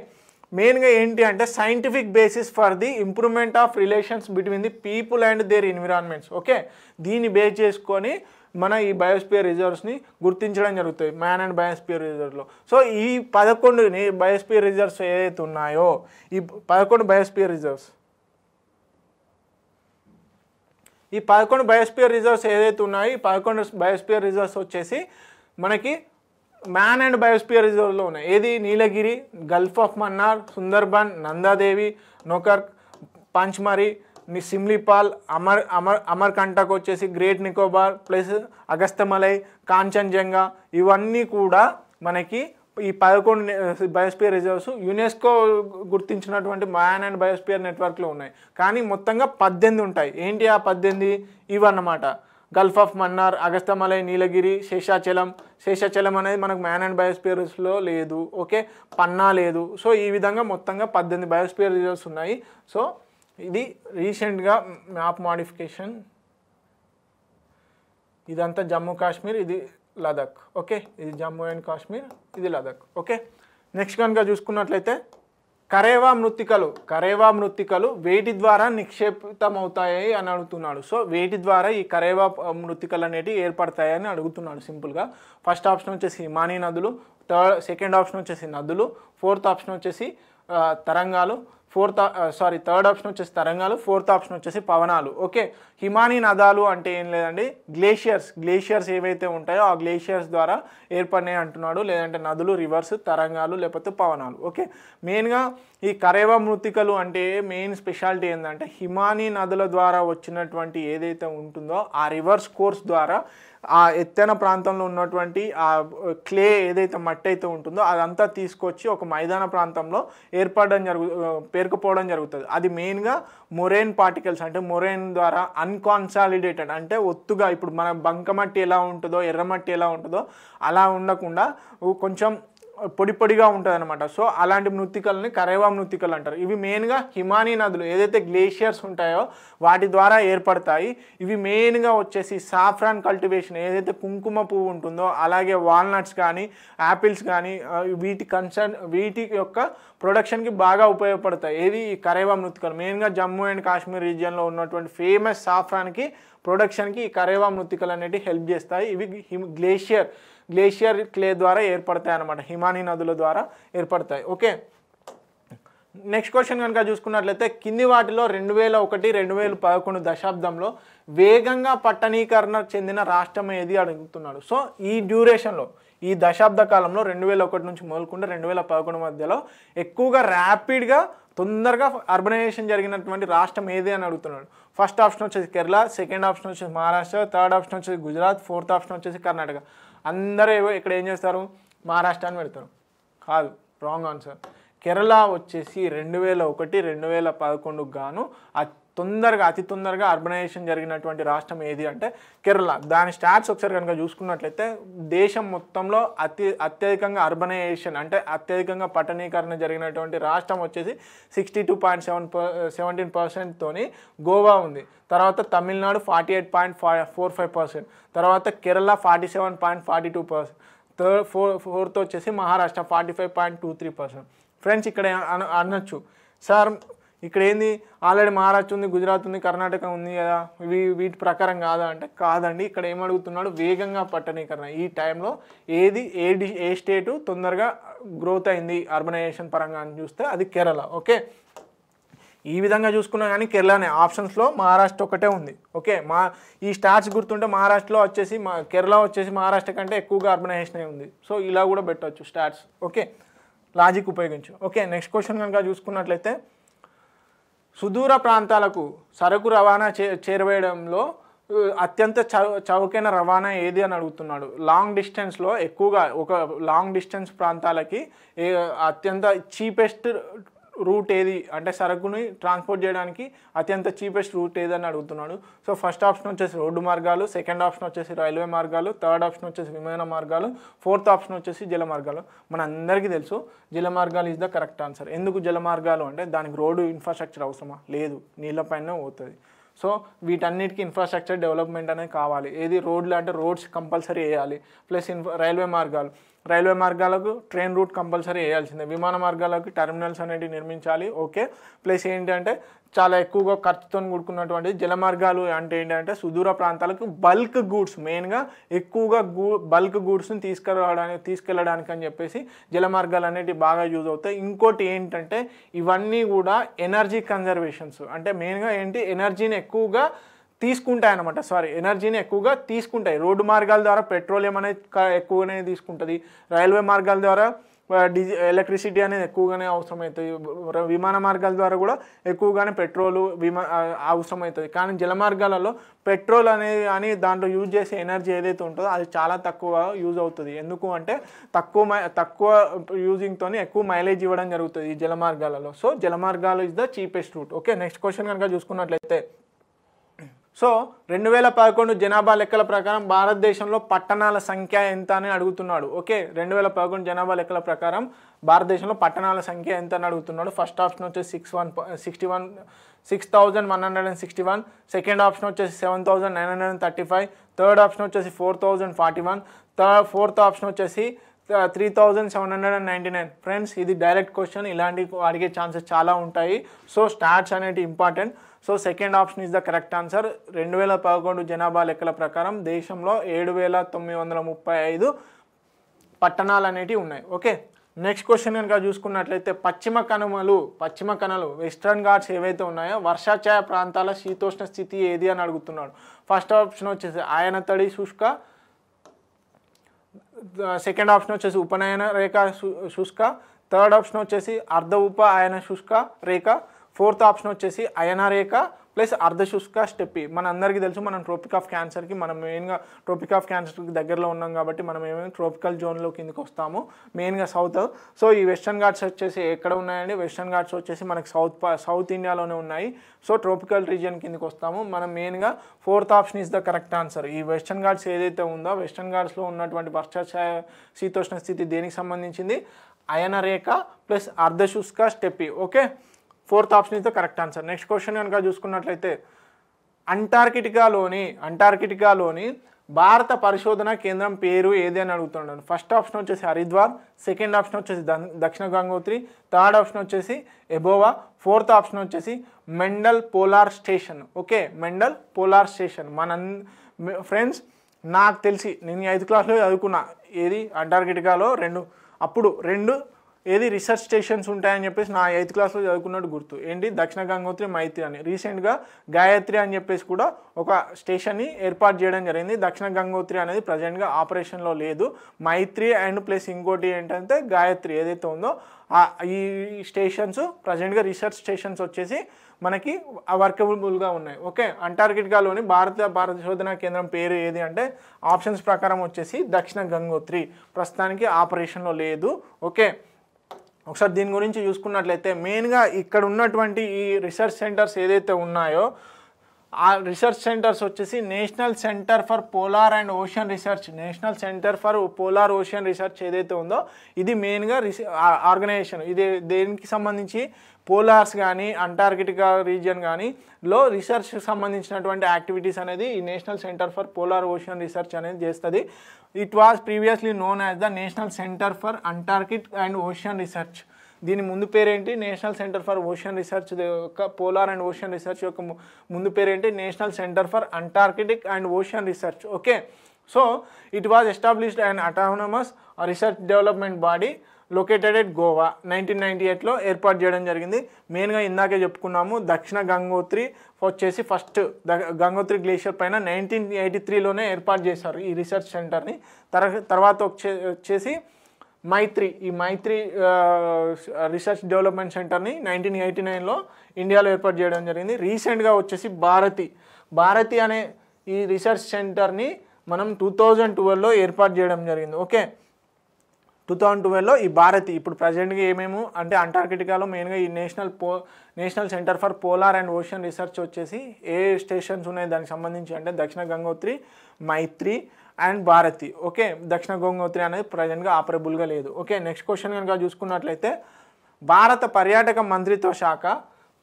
మెయిన్గా ఏంటి అంటే scientific basis for the improvement of relations between the people and their environments okay దీన్ని బేస్ చేసుకొని మన ఈ బయోస్పియర్ రిజర్వ్స్ని గుర్తించడం జరుగుతుంది మ్యాన్ అండ్ బయోస్పియర్ రిజర్వ్లో సో ఈ పదకొండుని బయోస్పియర్ రిజర్వ్స్ ఏదైతే ఉన్నాయో ఈ పదకొండు బయోస్పియర్ రిజర్వ్స్ ఈ పదకొండు బయోస్పియర్ రిజర్వ్స్ ఏదైతే ఉన్నాయో ఈ పదకొండు బయోస్పియర్ రిజర్వ్స్ వచ్చేసి మనకి మ్యాన్ అండ్ బయోస్పియర్ రిజర్వ్లో ఉన్నాయి ఏది నీలగిరి గల్ఫ్ ఆఫ్ మన్నార్ సుందర్బన్ నందాదేవి నోకర్క్ పంచ్మరి సిమ్లిపాల్ అమర్ అమర్ అమర్కంఠకు వచ్చేసి గ్రేట్ నికోబార్ ప్లస్ అగస్తమలై కాంచన్జంగా ఇవన్నీ కూడా మనకి ఈ పదకొండు బయోస్పియర్ రిజర్వ్స్ యునెస్కో గుర్తించినటువంటి మ్యాన్ అండ్ బయోస్పియర్ నెట్వర్క్లో ఉన్నాయి కానీ మొత్తంగా పద్దెనిమిది ఉంటాయి ఏంటి ఆ పద్దెనిమిది ఇవన్నమాట గల్ఫ్ ఆఫ్ మన్నార్ అగస్తమలై నీలగిరి శేషాచలం శేషాచలం అనేది మనకు మ్యాన్ అండ్ బయోస్పియర్స్లో లేదు ఓకే పన్నా లేదు సో ఈ విధంగా మొత్తంగా పద్దెనిమిది బయోస్పియర్ రిజర్వ్స్ ఉన్నాయి సో ఇది రీసెంట్గా మ్యాప్ మాడిఫికేషన్ ఇదంతా జమ్మూ కాశ్మీర్ ఇది లదాఖ్ ఓకే ఇది జమ్మూ అండ్ కాశ్మీర్ ఇది లదాఖ్ ఓకే నెక్స్ట్ కనుక చూసుకున్నట్లయితే కరేవా మృత్తికలు కరేవా మృత్తికలు వేటి ద్వారా నిక్షేపితమవుతాయి అని అడుగుతున్నాడు సో వేటి ద్వారా ఈ కరేవా మృతికలు అనేటివి ఏర్పడతాయని అడుగుతున్నాడు సింపుల్గా ఫస్ట్ ఆప్షన్ వచ్చేసి హిమానీ నదులు థర్డ్ సెకండ్ ఆప్షన్ వచ్చేసి నదులు ఫోర్త్ ఆప్షన్ వచ్చేసి తరంగాలు ఫోర్త్ సారీ థర్డ్ ఆప్షన్ వచ్చేసి తరంగాలు ఫోర్త్ ఆప్షన్ వచ్చేసి పవనాలు ఓకే హిమానీ నదాలు అంటే ఏం లేదండి గ్లేషియర్స్ గ్లేషియర్స్ ఏవైతే ఉంటాయో ఆ గ్లేషియర్స్ ద్వారా ఏర్పడినాయి అంటున్నాడు లేదంటే నదులు రివర్స్ తరంగాలు లేకపోతే పవనాలు ఓకే మెయిన్గా ఈ కరేవ మృతికలు అంటే మెయిన్ స్పెషాలిటీ ఏంటంటే హిమానీ నదుల ద్వారా వచ్చినటువంటి ఏదైతే ఉంటుందో ఆ రివర్స్ కోర్స్ ద్వారా ఆ ఎత్తైన ప్రాంతంలో ఉన్నటువంటి ఆ క్లే ఏదైతే మట్టి అయితే ఉంటుందో అదంతా తీసుకొచ్చి ఒక మైదాన ప్రాంతంలో ఏర్పడడం జరుగు పేరుకుపోవడం జరుగుతుంది అది మెయిన్గా మొరేన్ పార్టికల్స్ అంటే మొరేన్ ద్వారా అన్కాన్సాలిడేటెడ్ అంటే ఒత్తుగా ఇప్పుడు మన బంకమట్టి ఎలా ఉంటుందో ఎర్రమట్టి ఎలా ఉంటుందో అలా ఉండకుండా కొంచెం పొడి పొడిగా ఉంటుంది అనమాట సో అలాంటి మృతికల్ని కరేవా మృతికలు అంటారు ఇవి మెయిన్గా హిమానీ నదులు ఏదైతే గ్లేషియర్స్ ఉంటాయో వాటి ద్వారా ఏర్పడతాయి ఇవి మెయిన్గా వచ్చేసి సాఫ్రాన్ కల్టివేషన్ ఏదైతే కుంకుమ పువ్వు ఉంటుందో అలాగే వాల్నట్స్ కానీ యాపిల్స్ కానీ వీటి కన్సర్న్ వీటి యొక్క ప్రొడక్షన్కి బాగా ఉపయోగపడతాయి ఏది ఈ కరేవా మృతికలు మెయిన్గా జమ్మూ అండ్ కాశ్మీర్ రీజియన్లో ఉన్నటువంటి ఫేమస్ సాఫ్రాన్కి ప్రొడక్షన్కి ఈ కరేవా మృతికలు అనేవి హెల్ప్ చేస్తాయి ఇవి గ్లేషియర్ గ్లేషియర్ క్లే ద్వారా ఏర్పడతాయి అనమాట హిమానీ నదుల ద్వారా ఏర్పడతాయి ఓకే నెక్స్ట్ క్వశ్చన్ కనుక చూసుకున్నట్లయితే కింది వాటిలో రెండు వేల ఒకటి రెండు వేల పదకొండు దశాబ్దంలో వేగంగా పట్టణీకరణ చెందిన రాష్ట్రం ఏది అడుగుతున్నాడు సో ఈ డ్యూరేషన్లో ఈ దశాబ్ద కాలంలో రెండు వేల ఒకటి నుంచి మొదలుకుంటే రెండు వేల పదకొండు మధ్యలో ఎక్కువగా ర్యాపిడ్గా తొందరగా అర్బనైజేషన్ జరిగినటువంటి రాష్ట్రం ఏది అని అడుగుతున్నాడు ఫస్ట్ ఆప్షన్ వచ్చేసి కేరళ సెకండ్ ఆప్షన్ వచ్చేసి మహారాష్ట్ర థర్డ్ ఆప్షన్ వచ్చేసి గుజరాత్ ఫోర్త్ ఆప్షన్ వచ్చేసి కర్ణాటక అందరూ ఇక్కడ ఏం చేస్తారు మహారాష్ట్ర అని పెడతారు కాదు రాంగ్ ఆన్సర్ కేరళ వచ్చేసి రెండు వేల ఒకటి రెండు వేల పదకొండుకు గాను తొందరగా అతి తొందరగా అర్బనైజేషన్ జరిగినటువంటి రాష్ట్రం ఏది అంటే కేరళ దాని స్టాట్స్ ఒకసారి కనుక చూసుకున్నట్లయితే దేశం మొత్తంలో అతి అత్యధికంగా అర్బనైజేషన్ అంటే అత్యధికంగా పట్టణీకరణ జరిగినటువంటి రాష్ట్రం వచ్చేసి sixty two point seven seventeen పర్సెంట్తో గోవా ఉంది తర్వాత Tamil Nadu forty eight point five four five percent తర్వాత Kerala forty seven point forty two percent third four fourth వచ్చేసి Maharashtra forty five point two three percent friends ఇక్కడ అనొచ్చు సార్ ఇక్కడ ఏంది ఆల్రెడీ మహారాష్ట్ర ఉంది గుజరాత్ ఉంది కర్ణాటక ఉంది కదా ఇవి వీటి ప్రకారం కాదా అంటే కాదండి ఇక్కడ ఏమడుగుతున్నాడు వేగంగా పట్టణీకరణ ఈ టైంలో ఏది ఏ డి ఏ స్టేటు తొందరగా గ్రోత్ అయింది అర్బనైజేషన్ పరంగా అని చూస్తే అది కేరళ ఓకే ఈ విధంగా చూసుకున్నా కానీ కేరళనే ఆప్షన్స్లో మహారాష్ట్ర ఒకటే ఉంది ఓకే మా ఈ స్టార్స్ గుర్తుంటే మహారాష్ట్రలో వచ్చేసి మా కేరళ వచ్చేసి మహారాష్ట్ర కంటే ఎక్కువగా అర్బనైజేషన్ ఉంది సో ఇలా కూడా పెట్టవచ్చు స్టార్స్ ఓకే లాజిక్ ఉపయోగించు ఓకే నెక్స్ట్ క్వశ్చన్ కనుక చూసుకున్నట్లయితే సుదూర ప్రాంతాలకు సరుకు రవాణా చే చేరవేయడంలో అత్యంత చౌ చౌకైన రవాణా ఏది అని అడుగుతున్నాడు లాంగ్ డిస్టెన్స్లో ఎక్కువగా ఒక లాంగ్ డిస్టెన్స్ ప్రాంతాలకి అత్యంత చీపెస్ట్ రూట్ ఏది అంటే సరుకుని ట్రాన్స్పోర్ట్ చేయడానికి అత్యంత చీపెస్ట్ రూట్ ఏదని అడుగుతున్నాడు సో ఫస్ట్ ఆప్షన్ వచ్చేసి రోడ్డు మార్గాలు సెకండ్ ఆప్షన్ వచ్చేసి రైల్వే మార్గాలు థర్డ్ ఆప్షన్ వచ్చేసి విమాన మార్గాలు ఫోర్త్ ఆప్షన్ వచ్చేసి జల మార్గాలు మన అందరికీ తెలుసు జల మార్గాలు ఈజ్ ద కరెక్ట్ ఆన్సర్ ఎందుకు జల మార్గాలు అంటే దానికి రోడ్డు ఇన్ఫ్రాస్ట్రక్చర్ అవసరమా లేదు నీళ్ళపైనే పోతుంది సో వీటన్నిటికీ ఇన్ఫ్రాస్ట్రక్చర్ డెవలప్మెంట్ అనేది కావాలి ఏది రోడ్లు అంటే రోడ్స్ కంపల్సరీ వేయాలి ప్లస్ ఇన్ఫ్రా రైల్వే మార్గాలు రైల్వే మార్గాలకు ట్రైన్ రూట్ కంపల్సరీ వేయాల్సిందే విమాన మార్గాలకు టెర్మినల్స్ అనేవి నిర్మించాలి ఓకే ప్లస్ ఏంటంటే చాలా ఎక్కువగా ఖర్చుతో కూడుకున్నటువంటి జల మార్గాలు అంటే ఏంటంటే సుదూర ప్రాంతాలకు బల్క్ గూడ్స్ మెయిన్గా ఎక్కువగా గూ బల్క్ గూడ్స్ని తీసుకురావడానికి తీసుకెళ్ళడానికి అని చెప్పేసి జల మార్గాలు అనేవి బాగా యూజ్ అవుతాయి ఇంకోటి ఏంటంటే ఇవన్నీ కూడా ఎనర్జీ కన్జర్వేషన్స్ అంటే మెయిన్గా ఏంటి ఎనర్జీని ఎక్కువగా తీసుకుంటాయి అనమాట సారీ ఎనర్జీని ఎక్కువగా తీసుకుంటాయి రోడ్డు మార్గాల ద్వారా పెట్రోలియం అనేది ఎక్కువగానే తీసుకుంటుంది రైల్వే మార్గాల ద్వారా డిజి ఎలక్ట్రిసిటీ అనేది ఎక్కువగానే అవసరమవుతుంది విమాన మార్గాల ద్వారా కూడా ఎక్కువగానే పెట్రోలు విమా అవసరమవుతుంది కానీ జల మార్గాలలో పెట్రోల్ అనేది కానీ దాంట్లో యూజ్ చేసే ఎనర్జీ ఏదైతే ఉంటుందో అది చాలా తక్కువ యూజ్ అవుతుంది ఎందుకు అంటే తక్కువ మై తక్కువ యూజింగ్తో ఎక్కువ మైలేజ్ ఇవ్వడం జరుగుతుంది ఈ జల మార్గాలలో సో జల మార్గాలు is the cheapest route okay next question కనుక చూసుకున్నట్లయితే సో రెండు వేల పదకొండు జనాభా లెక్కల ప్రకారం భారతదేశంలో పట్టణాల సంఖ్య ఎంత అని అడుగుతున్నాడు ఓకే రెండు వేల పదకొండు జనాభా లెక్కల ప్రకారం భారతదేశంలో పట్టణాల సంఖ్య ఎంత అని అడుగుతున్నాడు ఫస్ట్ ఆప్షన్ వచ్చేసి six one sixty one six thousand one hundred and sixty one second option వచ్చేసి seven thousand nine hundred and thirty five third option వచ్చేసి four thousand forty one third fourth option వచ్చేసి three thousand seven hundred and ninety nine friends ఇది direct question ఇలాంటి అడిగే chances చాలా ఉంటాయి so stats అనేవి important so second option is the correct answer రెండు వేల పదకొండు జనాభా లెక్కల ప్రకారం దేశంలో ఏడు వేల తొమ్మిది వందల ముప్పై ఐదు పట్టణాలు అనేటివి ఉన్నాయి ఓకే నెక్స్ట్ క్వశ్చన్ కనుక చూసుకున్నట్లయితే పశ్చిమ కనుమలు పశ్చిమ కనులు వెస్ట్రన్ ఘాట్స్ ఏవైతే ఉన్నాయో వర్షాఛాయ ప్రాంతాల శీతోష్ణ స్థితి ఏది అని అడుగుతున్నాడు ఫస్ట్ ఆప్షన్ వచ్చేసి ఆయన తడి శుష్క సెకండ్ ఆప్షన్ వచ్చేసి ఉపనయన రేఖ శుష్క థర్డ్ ఆప్షన్ వచ్చేసి అర్ధ ఉప అయన శుష్క రేఖ ఫోర్త్ ఆప్షన్ వచ్చేసి అయన రేఖ ప్లస్ అర్ధశుష్క స్టెప్పి మన అందరికీ తెలుసు మనం ట్రోపిక్ ఆఫ్ క్యాన్సర్కి మనం మెయిన్గా ట్రోపిక్ ఆఫ్ క్యాన్సర్కి దగ్గరలో ఉన్నాం కాబట్టి మనం ఏమైనా ట్రోపికల్ జోన్లో కిందకి వస్తాము మెయిన్గా సౌత్ సో ఈ వెస్ట్రన్ ఘాట్స్ వచ్చేసి ఎక్కడ ఉన్నాయండి వెస్ట్రన్ ఘాట్స్ వచ్చేసి మనకి సౌత్ సౌత్ ఇండియాలోనే ఉన్నాయి సో ట్రోపికల్ రీజియన్ కిందకి వస్తాము మనం మెయిన్గా fourth option is the correct answer ఈ వెస్ట్రన్ ఘాట్స్ ఏదైతే ఉందో వెస్ట్రన్ ఘాట్స్లో ఉన్నటువంటి వర్షాఛాయ శీతోష్ణ స్థితి దేనికి సంబంధించింది అయనరేఖ ప్లస్ అర్ధశుష్క steppe okay fourth option is the correct answer next question కనుక చూసుకున్నట్లయితే అంటార్కిటికాలోని అంటార్కిటికాలోని భారత పరిశోధన కేంద్రం పేరు ఏది అని అడుగుతున్నాను ఫస్ట్ ఆప్షన్ వచ్చేసి హరిద్వార్ సెకండ్ ఆప్షన్ వచ్చేసి దక్షిణ గంగోత్రి థర్డ్ ఆప్షన్ వచ్చేసి ఎబోవా ఫోర్త్ ఆప్షన్ వచ్చేసి Mendel polar station okay Mendel polar station మన ఫ్రెండ్స్ నాకు తెలిసి నేను ఐదు క్లాస్లో చదువుకున్నా ఏది అంటార్కిటికాలో రెండు అప్పుడు రెండు ఏది రీసెర్చ్ స్టేషన్స్ ఉంటాయని చెప్పేసి నా ఎయిత్ క్లాస్లో చదువుకున్నట్టు గుర్తు ఏంటి దక్షిణ గంగోత్రి మైత్రి అని రీసెంట్గా గాయత్రి అని చెప్పేసి కూడా ఒక స్టేషన్ని ఏర్పాటు చేయడం జరిగింది దక్షిణ గంగోత్రి అనేది ప్రజెంట్గా ఆపరేషన్లో లేదు మైత్రి అండ్ ప్లస్ ఇంకోటి ఏంటంటే గాయత్రి ఏదైతే ఉందో ఈ స్టేషన్స్ ప్రజెంట్గా రీసెర్చ్ స్టేషన్స్ వచ్చేసి మనకి వర్కబుల్గా ఉన్నాయి ఓకే అంటార్కిటికాలోని భారత పరిశోధనా కేంద్రం పేరు ఏది అంటే ఆప్షన్స్ ప్రకారం వచ్చేసి దక్షిణ గంగోత్రి ప్రస్తుతానికి ఆపరేషన్లో లేదు ఓకే ఒకసారి దీని గురించి చూసుకున్నట్లయితే మెయిన్గా ఇక్కడ ఉన్నటువంటి ఈ రీసెర్చ్ సెంటర్స్ ఏదైతే ఉన్నాయో ఆ రీసెర్చ్ సెంటర్స్ వచ్చేసి national centre for polar and ocean research national centre for polar ocean research ఏదైతే ఉందో ఇది మెయిన్గా రిస ఆర్గనైజేషన్ ఇది దేనికి సంబంధించి పోలార్స్ కానీ అంటార్కిటికా రీజియన్ కానీ లో రీసెర్చ్ సంబంధించినటువంటి యాక్టివిటీస్ అనేది ఈ national centre for polar ocean research అనేది చేస్తుంది it was previously known as the national centre for Antarctic and ocean research దీని ముందు పేరేంటి national centre for ocean research యొక్క పోలార్ అండ్ ఓషన్ రీసెర్చ్ యొక్క ముందు పేరేంటి national centre for Antarctic and ocean research okay so it was established and autonomous research development body located at Goa nineteen ninety ఎయిట్లో ఏర్పాటు చేయడం జరిగింది మెయిన్గా ఇందాకే చెప్పుకున్నాము దక్షిణ గంగోత్రి వచ్చేసి ఫస్ట్ గంగోత్రి గ్లేషియర్ పైన నైన్టీన్ ఎయిటీ త్రీలోనే ఏర్పాటు చేశారు ఈ రీసెర్చ్ సెంటర్ని తర్వాత వచ్చే వచ్చేసి మైత్రి ఈ మైత్రి రీసెర్చ్ డెవలప్మెంట్ సెంటర్ని నైన్టీన్ ఎయిటీ నైన్లో ఇండియాలో ఏర్పాటు చేయడం జరిగింది రీసెంట్గా వచ్చేసి భారతి భారతి అనే ఈ రీసెర్చ్ సెంటర్ని మనం టూ థౌజండ్ ట్వెల్వ్లో ఏర్పాటు చేయడం జరిగింది ఓకే టూ థౌజండ్ ట్వెల్వ్లో ఈ భారతి ఇప్పుడు ప్రజెంట్గా ఏమేమో అంటే అంటార్కిటికాలో మెయిన్గా ఈ నేషనల్ పో national centre for polar and ocean research వచ్చేసి ఏ స్టేషన్స్ ఉన్నాయి దానికి సంబంధించి అంటే దక్షిణ గంగోత్రి మైత్రి అండ్ భారతి ఓకే దక్షిణ గంగోత్రి అనేది ప్రజెంట్గా ఆపరబుల్గా లేదు ఓకే నెక్స్ట్ క్వశ్చన్ కనుక చూసుకున్నట్లయితే భారత పర్యాటక మంత్రిత్వ శాఖ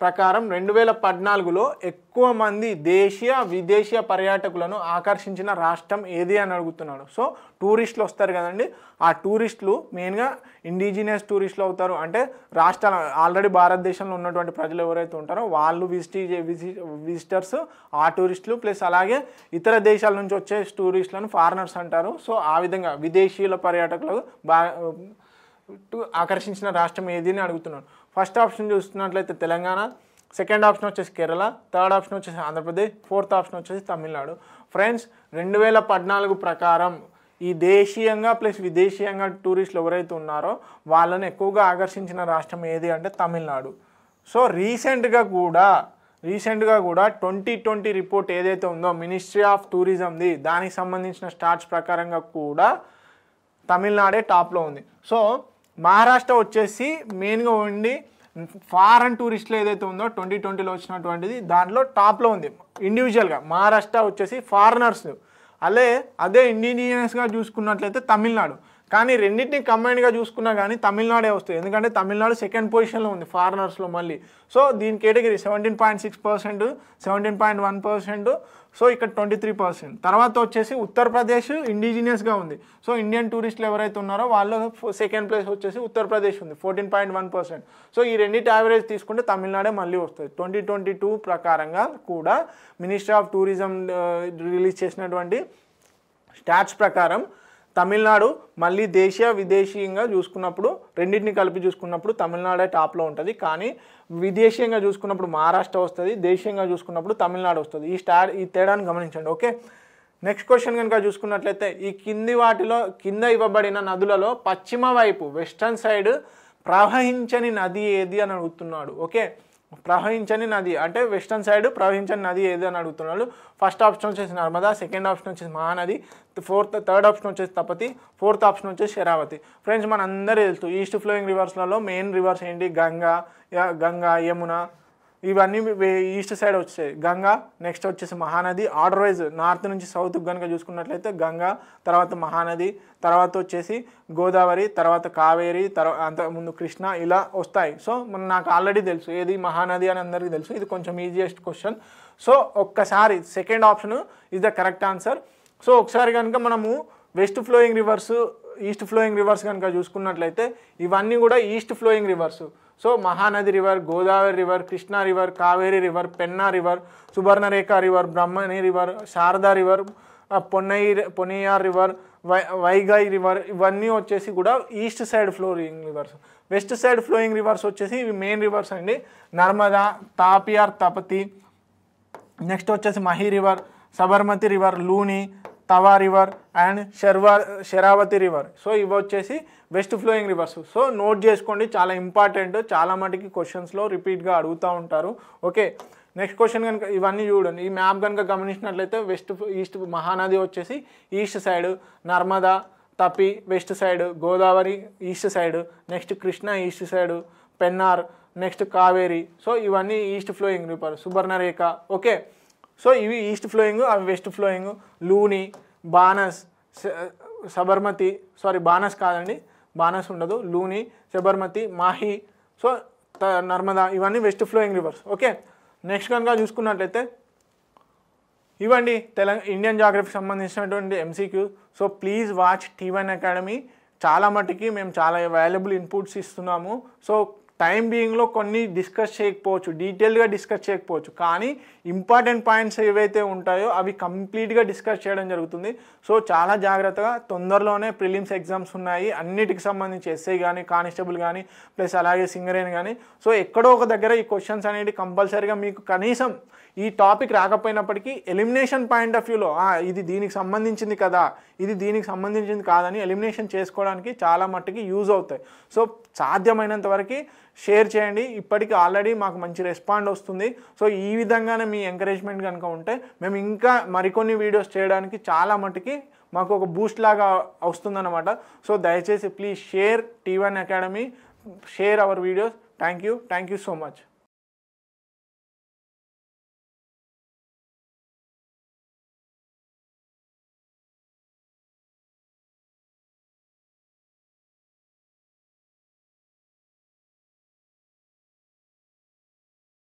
ప్రకారం రెండు వేల పద్నాలుగులో ఎక్కువ మంది దేశీయ విదేశీయ పర్యాటకులను ఆకర్షించిన రాష్ట్రం ఏది అని అడుగుతున్నాడు సో టూరిస్టులు వస్తారు కదండి ఆ టూరిస్టులు మెయిన్గా ఇండిజినియస్ టూరిస్టులు అవుతారు అంటే రాష్ట్రాల ఆల్రెడీ భారతదేశంలో ఉన్నటువంటి ప్రజలు ఎవరైతే ఉంటారో వాళ్ళు విజిట్ విజిటర్స్ ఆ టూరిస్టులు ప్లస్ అలాగే ఇతర దేశాల నుంచి వచ్చే టూరిస్టులను ఫారినర్స్ అంటారు సో ఆ విధంగా విదేశీయుల పర్యాటకులు బాగా ఆకర్షించిన రాష్ట్రం ఏది అని అడుగుతున్నాడు ఫస్ట్ ఆప్షన్ చూస్తున్నట్లయితే తెలంగాణ సెకండ్ ఆప్షన్ వచ్చేసి కేరళ థర్డ్ ఆప్షన్ వచ్చేసి ఆంధ్రప్రదేశ్ ఫోర్త్ ఆప్షన్ వచ్చేసి తమిళనాడు ఫ్రెండ్స్ రెండు వేల పద్నాలుగు ప్రకారం ఈ దేశీయంగా ప్లస్ విదేశీయంగా టూరిస్టులు ఎవరైతే ఉన్నారో వాళ్ళని ఎక్కువగా ఆకర్షించిన రాష్ట్రం ఏది అంటే తమిళనాడు సో రీసెంట్గా కూడా రీసెంట్గా కూడా ట్వంటీ ట్వంటీ రిపోర్ట్ ఏదైతే ఉందో మినిస్ట్రీ ఆఫ్ టూరిజంది దానికి సంబంధించిన స్టార్ట్స్ ప్రకారంగా కూడా తమిళనాడే టాప్లో ఉంది సో మహారాష్ట్ర వచ్చేసి మెయిన్గా ఉండి ఫారెన్ టూరిస్టులు ఏదైతే ఉందో ట్వంటీ ట్వంటీలో వచ్చినటువంటిది దాంట్లో టాప్లో ఉంది ఇండివిజువల్గా మహారాష్ట్ర వచ్చేసి ఫారినర్స్ అలే అదే ఇండిజినియస్గా చూసుకున్నట్లయితే తమిళనాడు కానీ రెండింటిని కంబైన్గా చూసుకున్నా కానీ తమిళనాడే వస్తుంది ఎందుకంటే తమిళనాడు సెకండ్ పొజిషన్లో ఉంది ఫారినర్స్లో మళ్ళీ సో దీని category seventeen point six percent seventeen point one percent so ఇక్కడ ట్వంటీ త్రీ పర్సెంట్ తర్వాత వచ్చేసి ఉత్తరప్రదేశ్ ఇండిజినియస్గా ఉంది సో ఇండియన్ టూరిస్టులు ఎవరైతే ఉన్నారో వాళ్ళు సెకండ్ ప్లేస్ వచ్చేసి ఉత్తరప్రదేశ్ ఉంది fourteen point one percent so ఈ రెండింటి యావరేజ్ తీసుకుంటే తమిళనాడే మళ్ళీ వస్తుంది ట్వంటీ ట్వంటీ టూ ప్రకారంగా కూడా మినిస్టర్ ఆఫ్ టూరిజం రిలీజ్ చేసినటువంటి స్టాట్స్ ప్రకారం తమిళనాడు మళ్ళీ దేశీయ విదేశీయంగా చూసుకున్నప్పుడు రెండింటిని కలిపి చూసుకున్నప్పుడు తమిళనాడే టాప్లో ఉంటుంది కానీ విదేశీయంగా చూసుకున్నప్పుడు మహారాష్ట్ర వస్తుంది దేశీయంగా చూసుకున్నప్పుడు తమిళనాడు వస్తుంది ఈ స్టార్ ఈ తేడాను గమనించండి ఓకే నెక్స్ట్ క్వశ్చన్ కనుక చూసుకున్నట్లయితే ఈ కింది వాటిలో కింద ఇవ్వబడిన నదులలో పశ్చిమ వైపు వెస్టర్న్ సైడ్ ప్రవహించని నది ఏది అని అడుగుతున్నాడు ఓకే ప్రవహించని నది అంటే వెస్టర్న్ సైడ్ ప్రవహించని నది ఏది అని అడుగుతున్నాడు ఫస్ట్ ఆప్షన్ వచ్చేసి నర్మదా సెకండ్ ఆప్షన్ వచ్చేసి మహానది ఫోర్త్ థర్డ్ ఆప్షన్ వచ్చేసి తపతి ఫోర్త్ ఆప్షన్ వచ్చేసి శరావతి ఫ్రెండ్స్ మన అందరూ తెలుసు ఈస్ట్ ఫ్లోయింగ్ రివర్స్లలో మెయిన్ రివర్స్ ఏంటి గంగా గంగా యమున ఇవన్నీ ఈస్ట్ సైడ్ వచ్చాయి గంగా నెక్స్ట్ వచ్చేసి మహానది ఆర్డర్ వైజ్ నార్త్ నుంచి సౌత్ కనుక చూసుకున్నట్లయితే గంగా తర్వాత మహానది తర్వాత వచ్చేసి గోదావరి తర్వాత కావేరి తర్వాత అంతకుముందు కృష్ణ ఇలా వస్తాయి సో మన నాకు ఆల్రెడీ తెలుసు ఏది మహానది అని అందరికీ తెలుసు ఇది కొంచెం ఈజియెస్ట్ క్వశ్చన్ సో ఒక్కసారి second option is the correct answer so ఒకసారి కనుక మనము west flowing rivers east flowing rivers కనుక చూసుకున్నట్లయితే ఇవన్నీ కూడా east flowing rivers so Mahanadi river Godavari river Krishna river Kaveri river Penna river Subarnarekha river Brahmani river Sharada river పొన్నయ్య పొనియార్ రివర్ వై వైగై రివర్ ఇవన్నీ వచ్చేసి కూడా east side flowing rivers west side flowing rivers వచ్చేసి ఇవి మెయిన్ రివర్స్ అండి నర్మదా తాపియార్ తపతి నెక్స్ట్ వచ్చేసి Mahi river Sabarmati river Luni Tawa river and శర్వా శరావతి రివర్ సో ఇవి వచ్చేసి west flowing rivers so note చేసుకోండి చాలా ఇంపార్టెంట్ చాలా మటుకి క్వశ్చన్స్లో రిపీట్గా అడుగుతూ ఉంటారు ఓకే నెక్స్ట్ క్వశ్చన్ కనుక ఇవన్నీ చూడండి ఈ మ్యాప్ కనుక గమనించినట్లయితే వెస్ట్ ఈస్ట్ మహానది వచ్చేసి east side Narmada Tapi west side Godavari east side next Krishna east side Pennar next Kaveri so ఇవన్నీ ఈస్ట్ ఫ్లోయింగ్ రిపర్ సుబర్ణరేఖ ఓకే సో ఇవి ఈస్ట్ ఫ్లోయింగ్ అవి west flowing Luni Banas Sabarmati sorry Banas కాదండి బానస్ ఉండదు లూని శబర్మతి మాహి సో నర్మదా ఇవన్నీ west flowing rivers okay next కనుక చూసుకున్నట్లయితే ఇవ్వండి తెలంగాణ ఇండియన్ జాగ్రఫీకి సంబంధించినటువంటి MCQ so please watch T one academy చాలా మటుకి మేము చాలా అవైలబుల్ ఇన్పుట్స్ ఇస్తున్నాము సో టైం బీయింగ్లో కొన్ని డిస్కస్ చేయకపోవచ్చు డీటెయిల్గా డిస్కస్ చేయకపోవచ్చు కానీ ఇంపార్టెంట్ పాయింట్స్ ఏవైతే ఉంటాయో అవి కంప్లీట్గా డిస్కస్ చేయడం జరుగుతుంది సో చాలా జాగ్రత్తగా తొందరలోనే ప్రిలిమ్స్ ఎగ్జామ్స్ ఉన్నాయి అన్నిటికి సంబంధించి ఎస్ఐ కానీ కానిస్టేబుల్ కానీ ప్లస్ అలాగే అయిన కానీ సో ఎక్కడో ఒక దగ్గర ఈ క్వశ్చన్స్ అనేది కంపల్సరీగా మీకు కనీసం ఈ టాపిక్ రాకపోయినప్పటికీ ఎలిమినేషన్ పాయింట్ ఆఫ్ వ్యూలో ఇది దీనికి సంబంధించింది కదా ఇది దీనికి సంబంధించింది కాదని ఎలిమినేషన్ చేసుకోవడానికి చాలా మట్టుకి యూజ్ అవుతాయి సో సాధ్యమైనంత వరకు షేర్ చేయండి ఇప్పటికీ ఆల్రెడీ మాకు మంచి రెస్పాండ్ వస్తుంది సో ఈ విధంగానే మీ ఎంకరేజ్మెంట్ కనుక ఉంటే మేము ఇంకా మరికొన్ని వీడియోస్ చేయడానికి చాలా మటుకి మాకు ఒక బూస్ట్ లాగా వస్తుందన్నమాట సో దయచేసి please share T one academy share our videos thank you thank you so much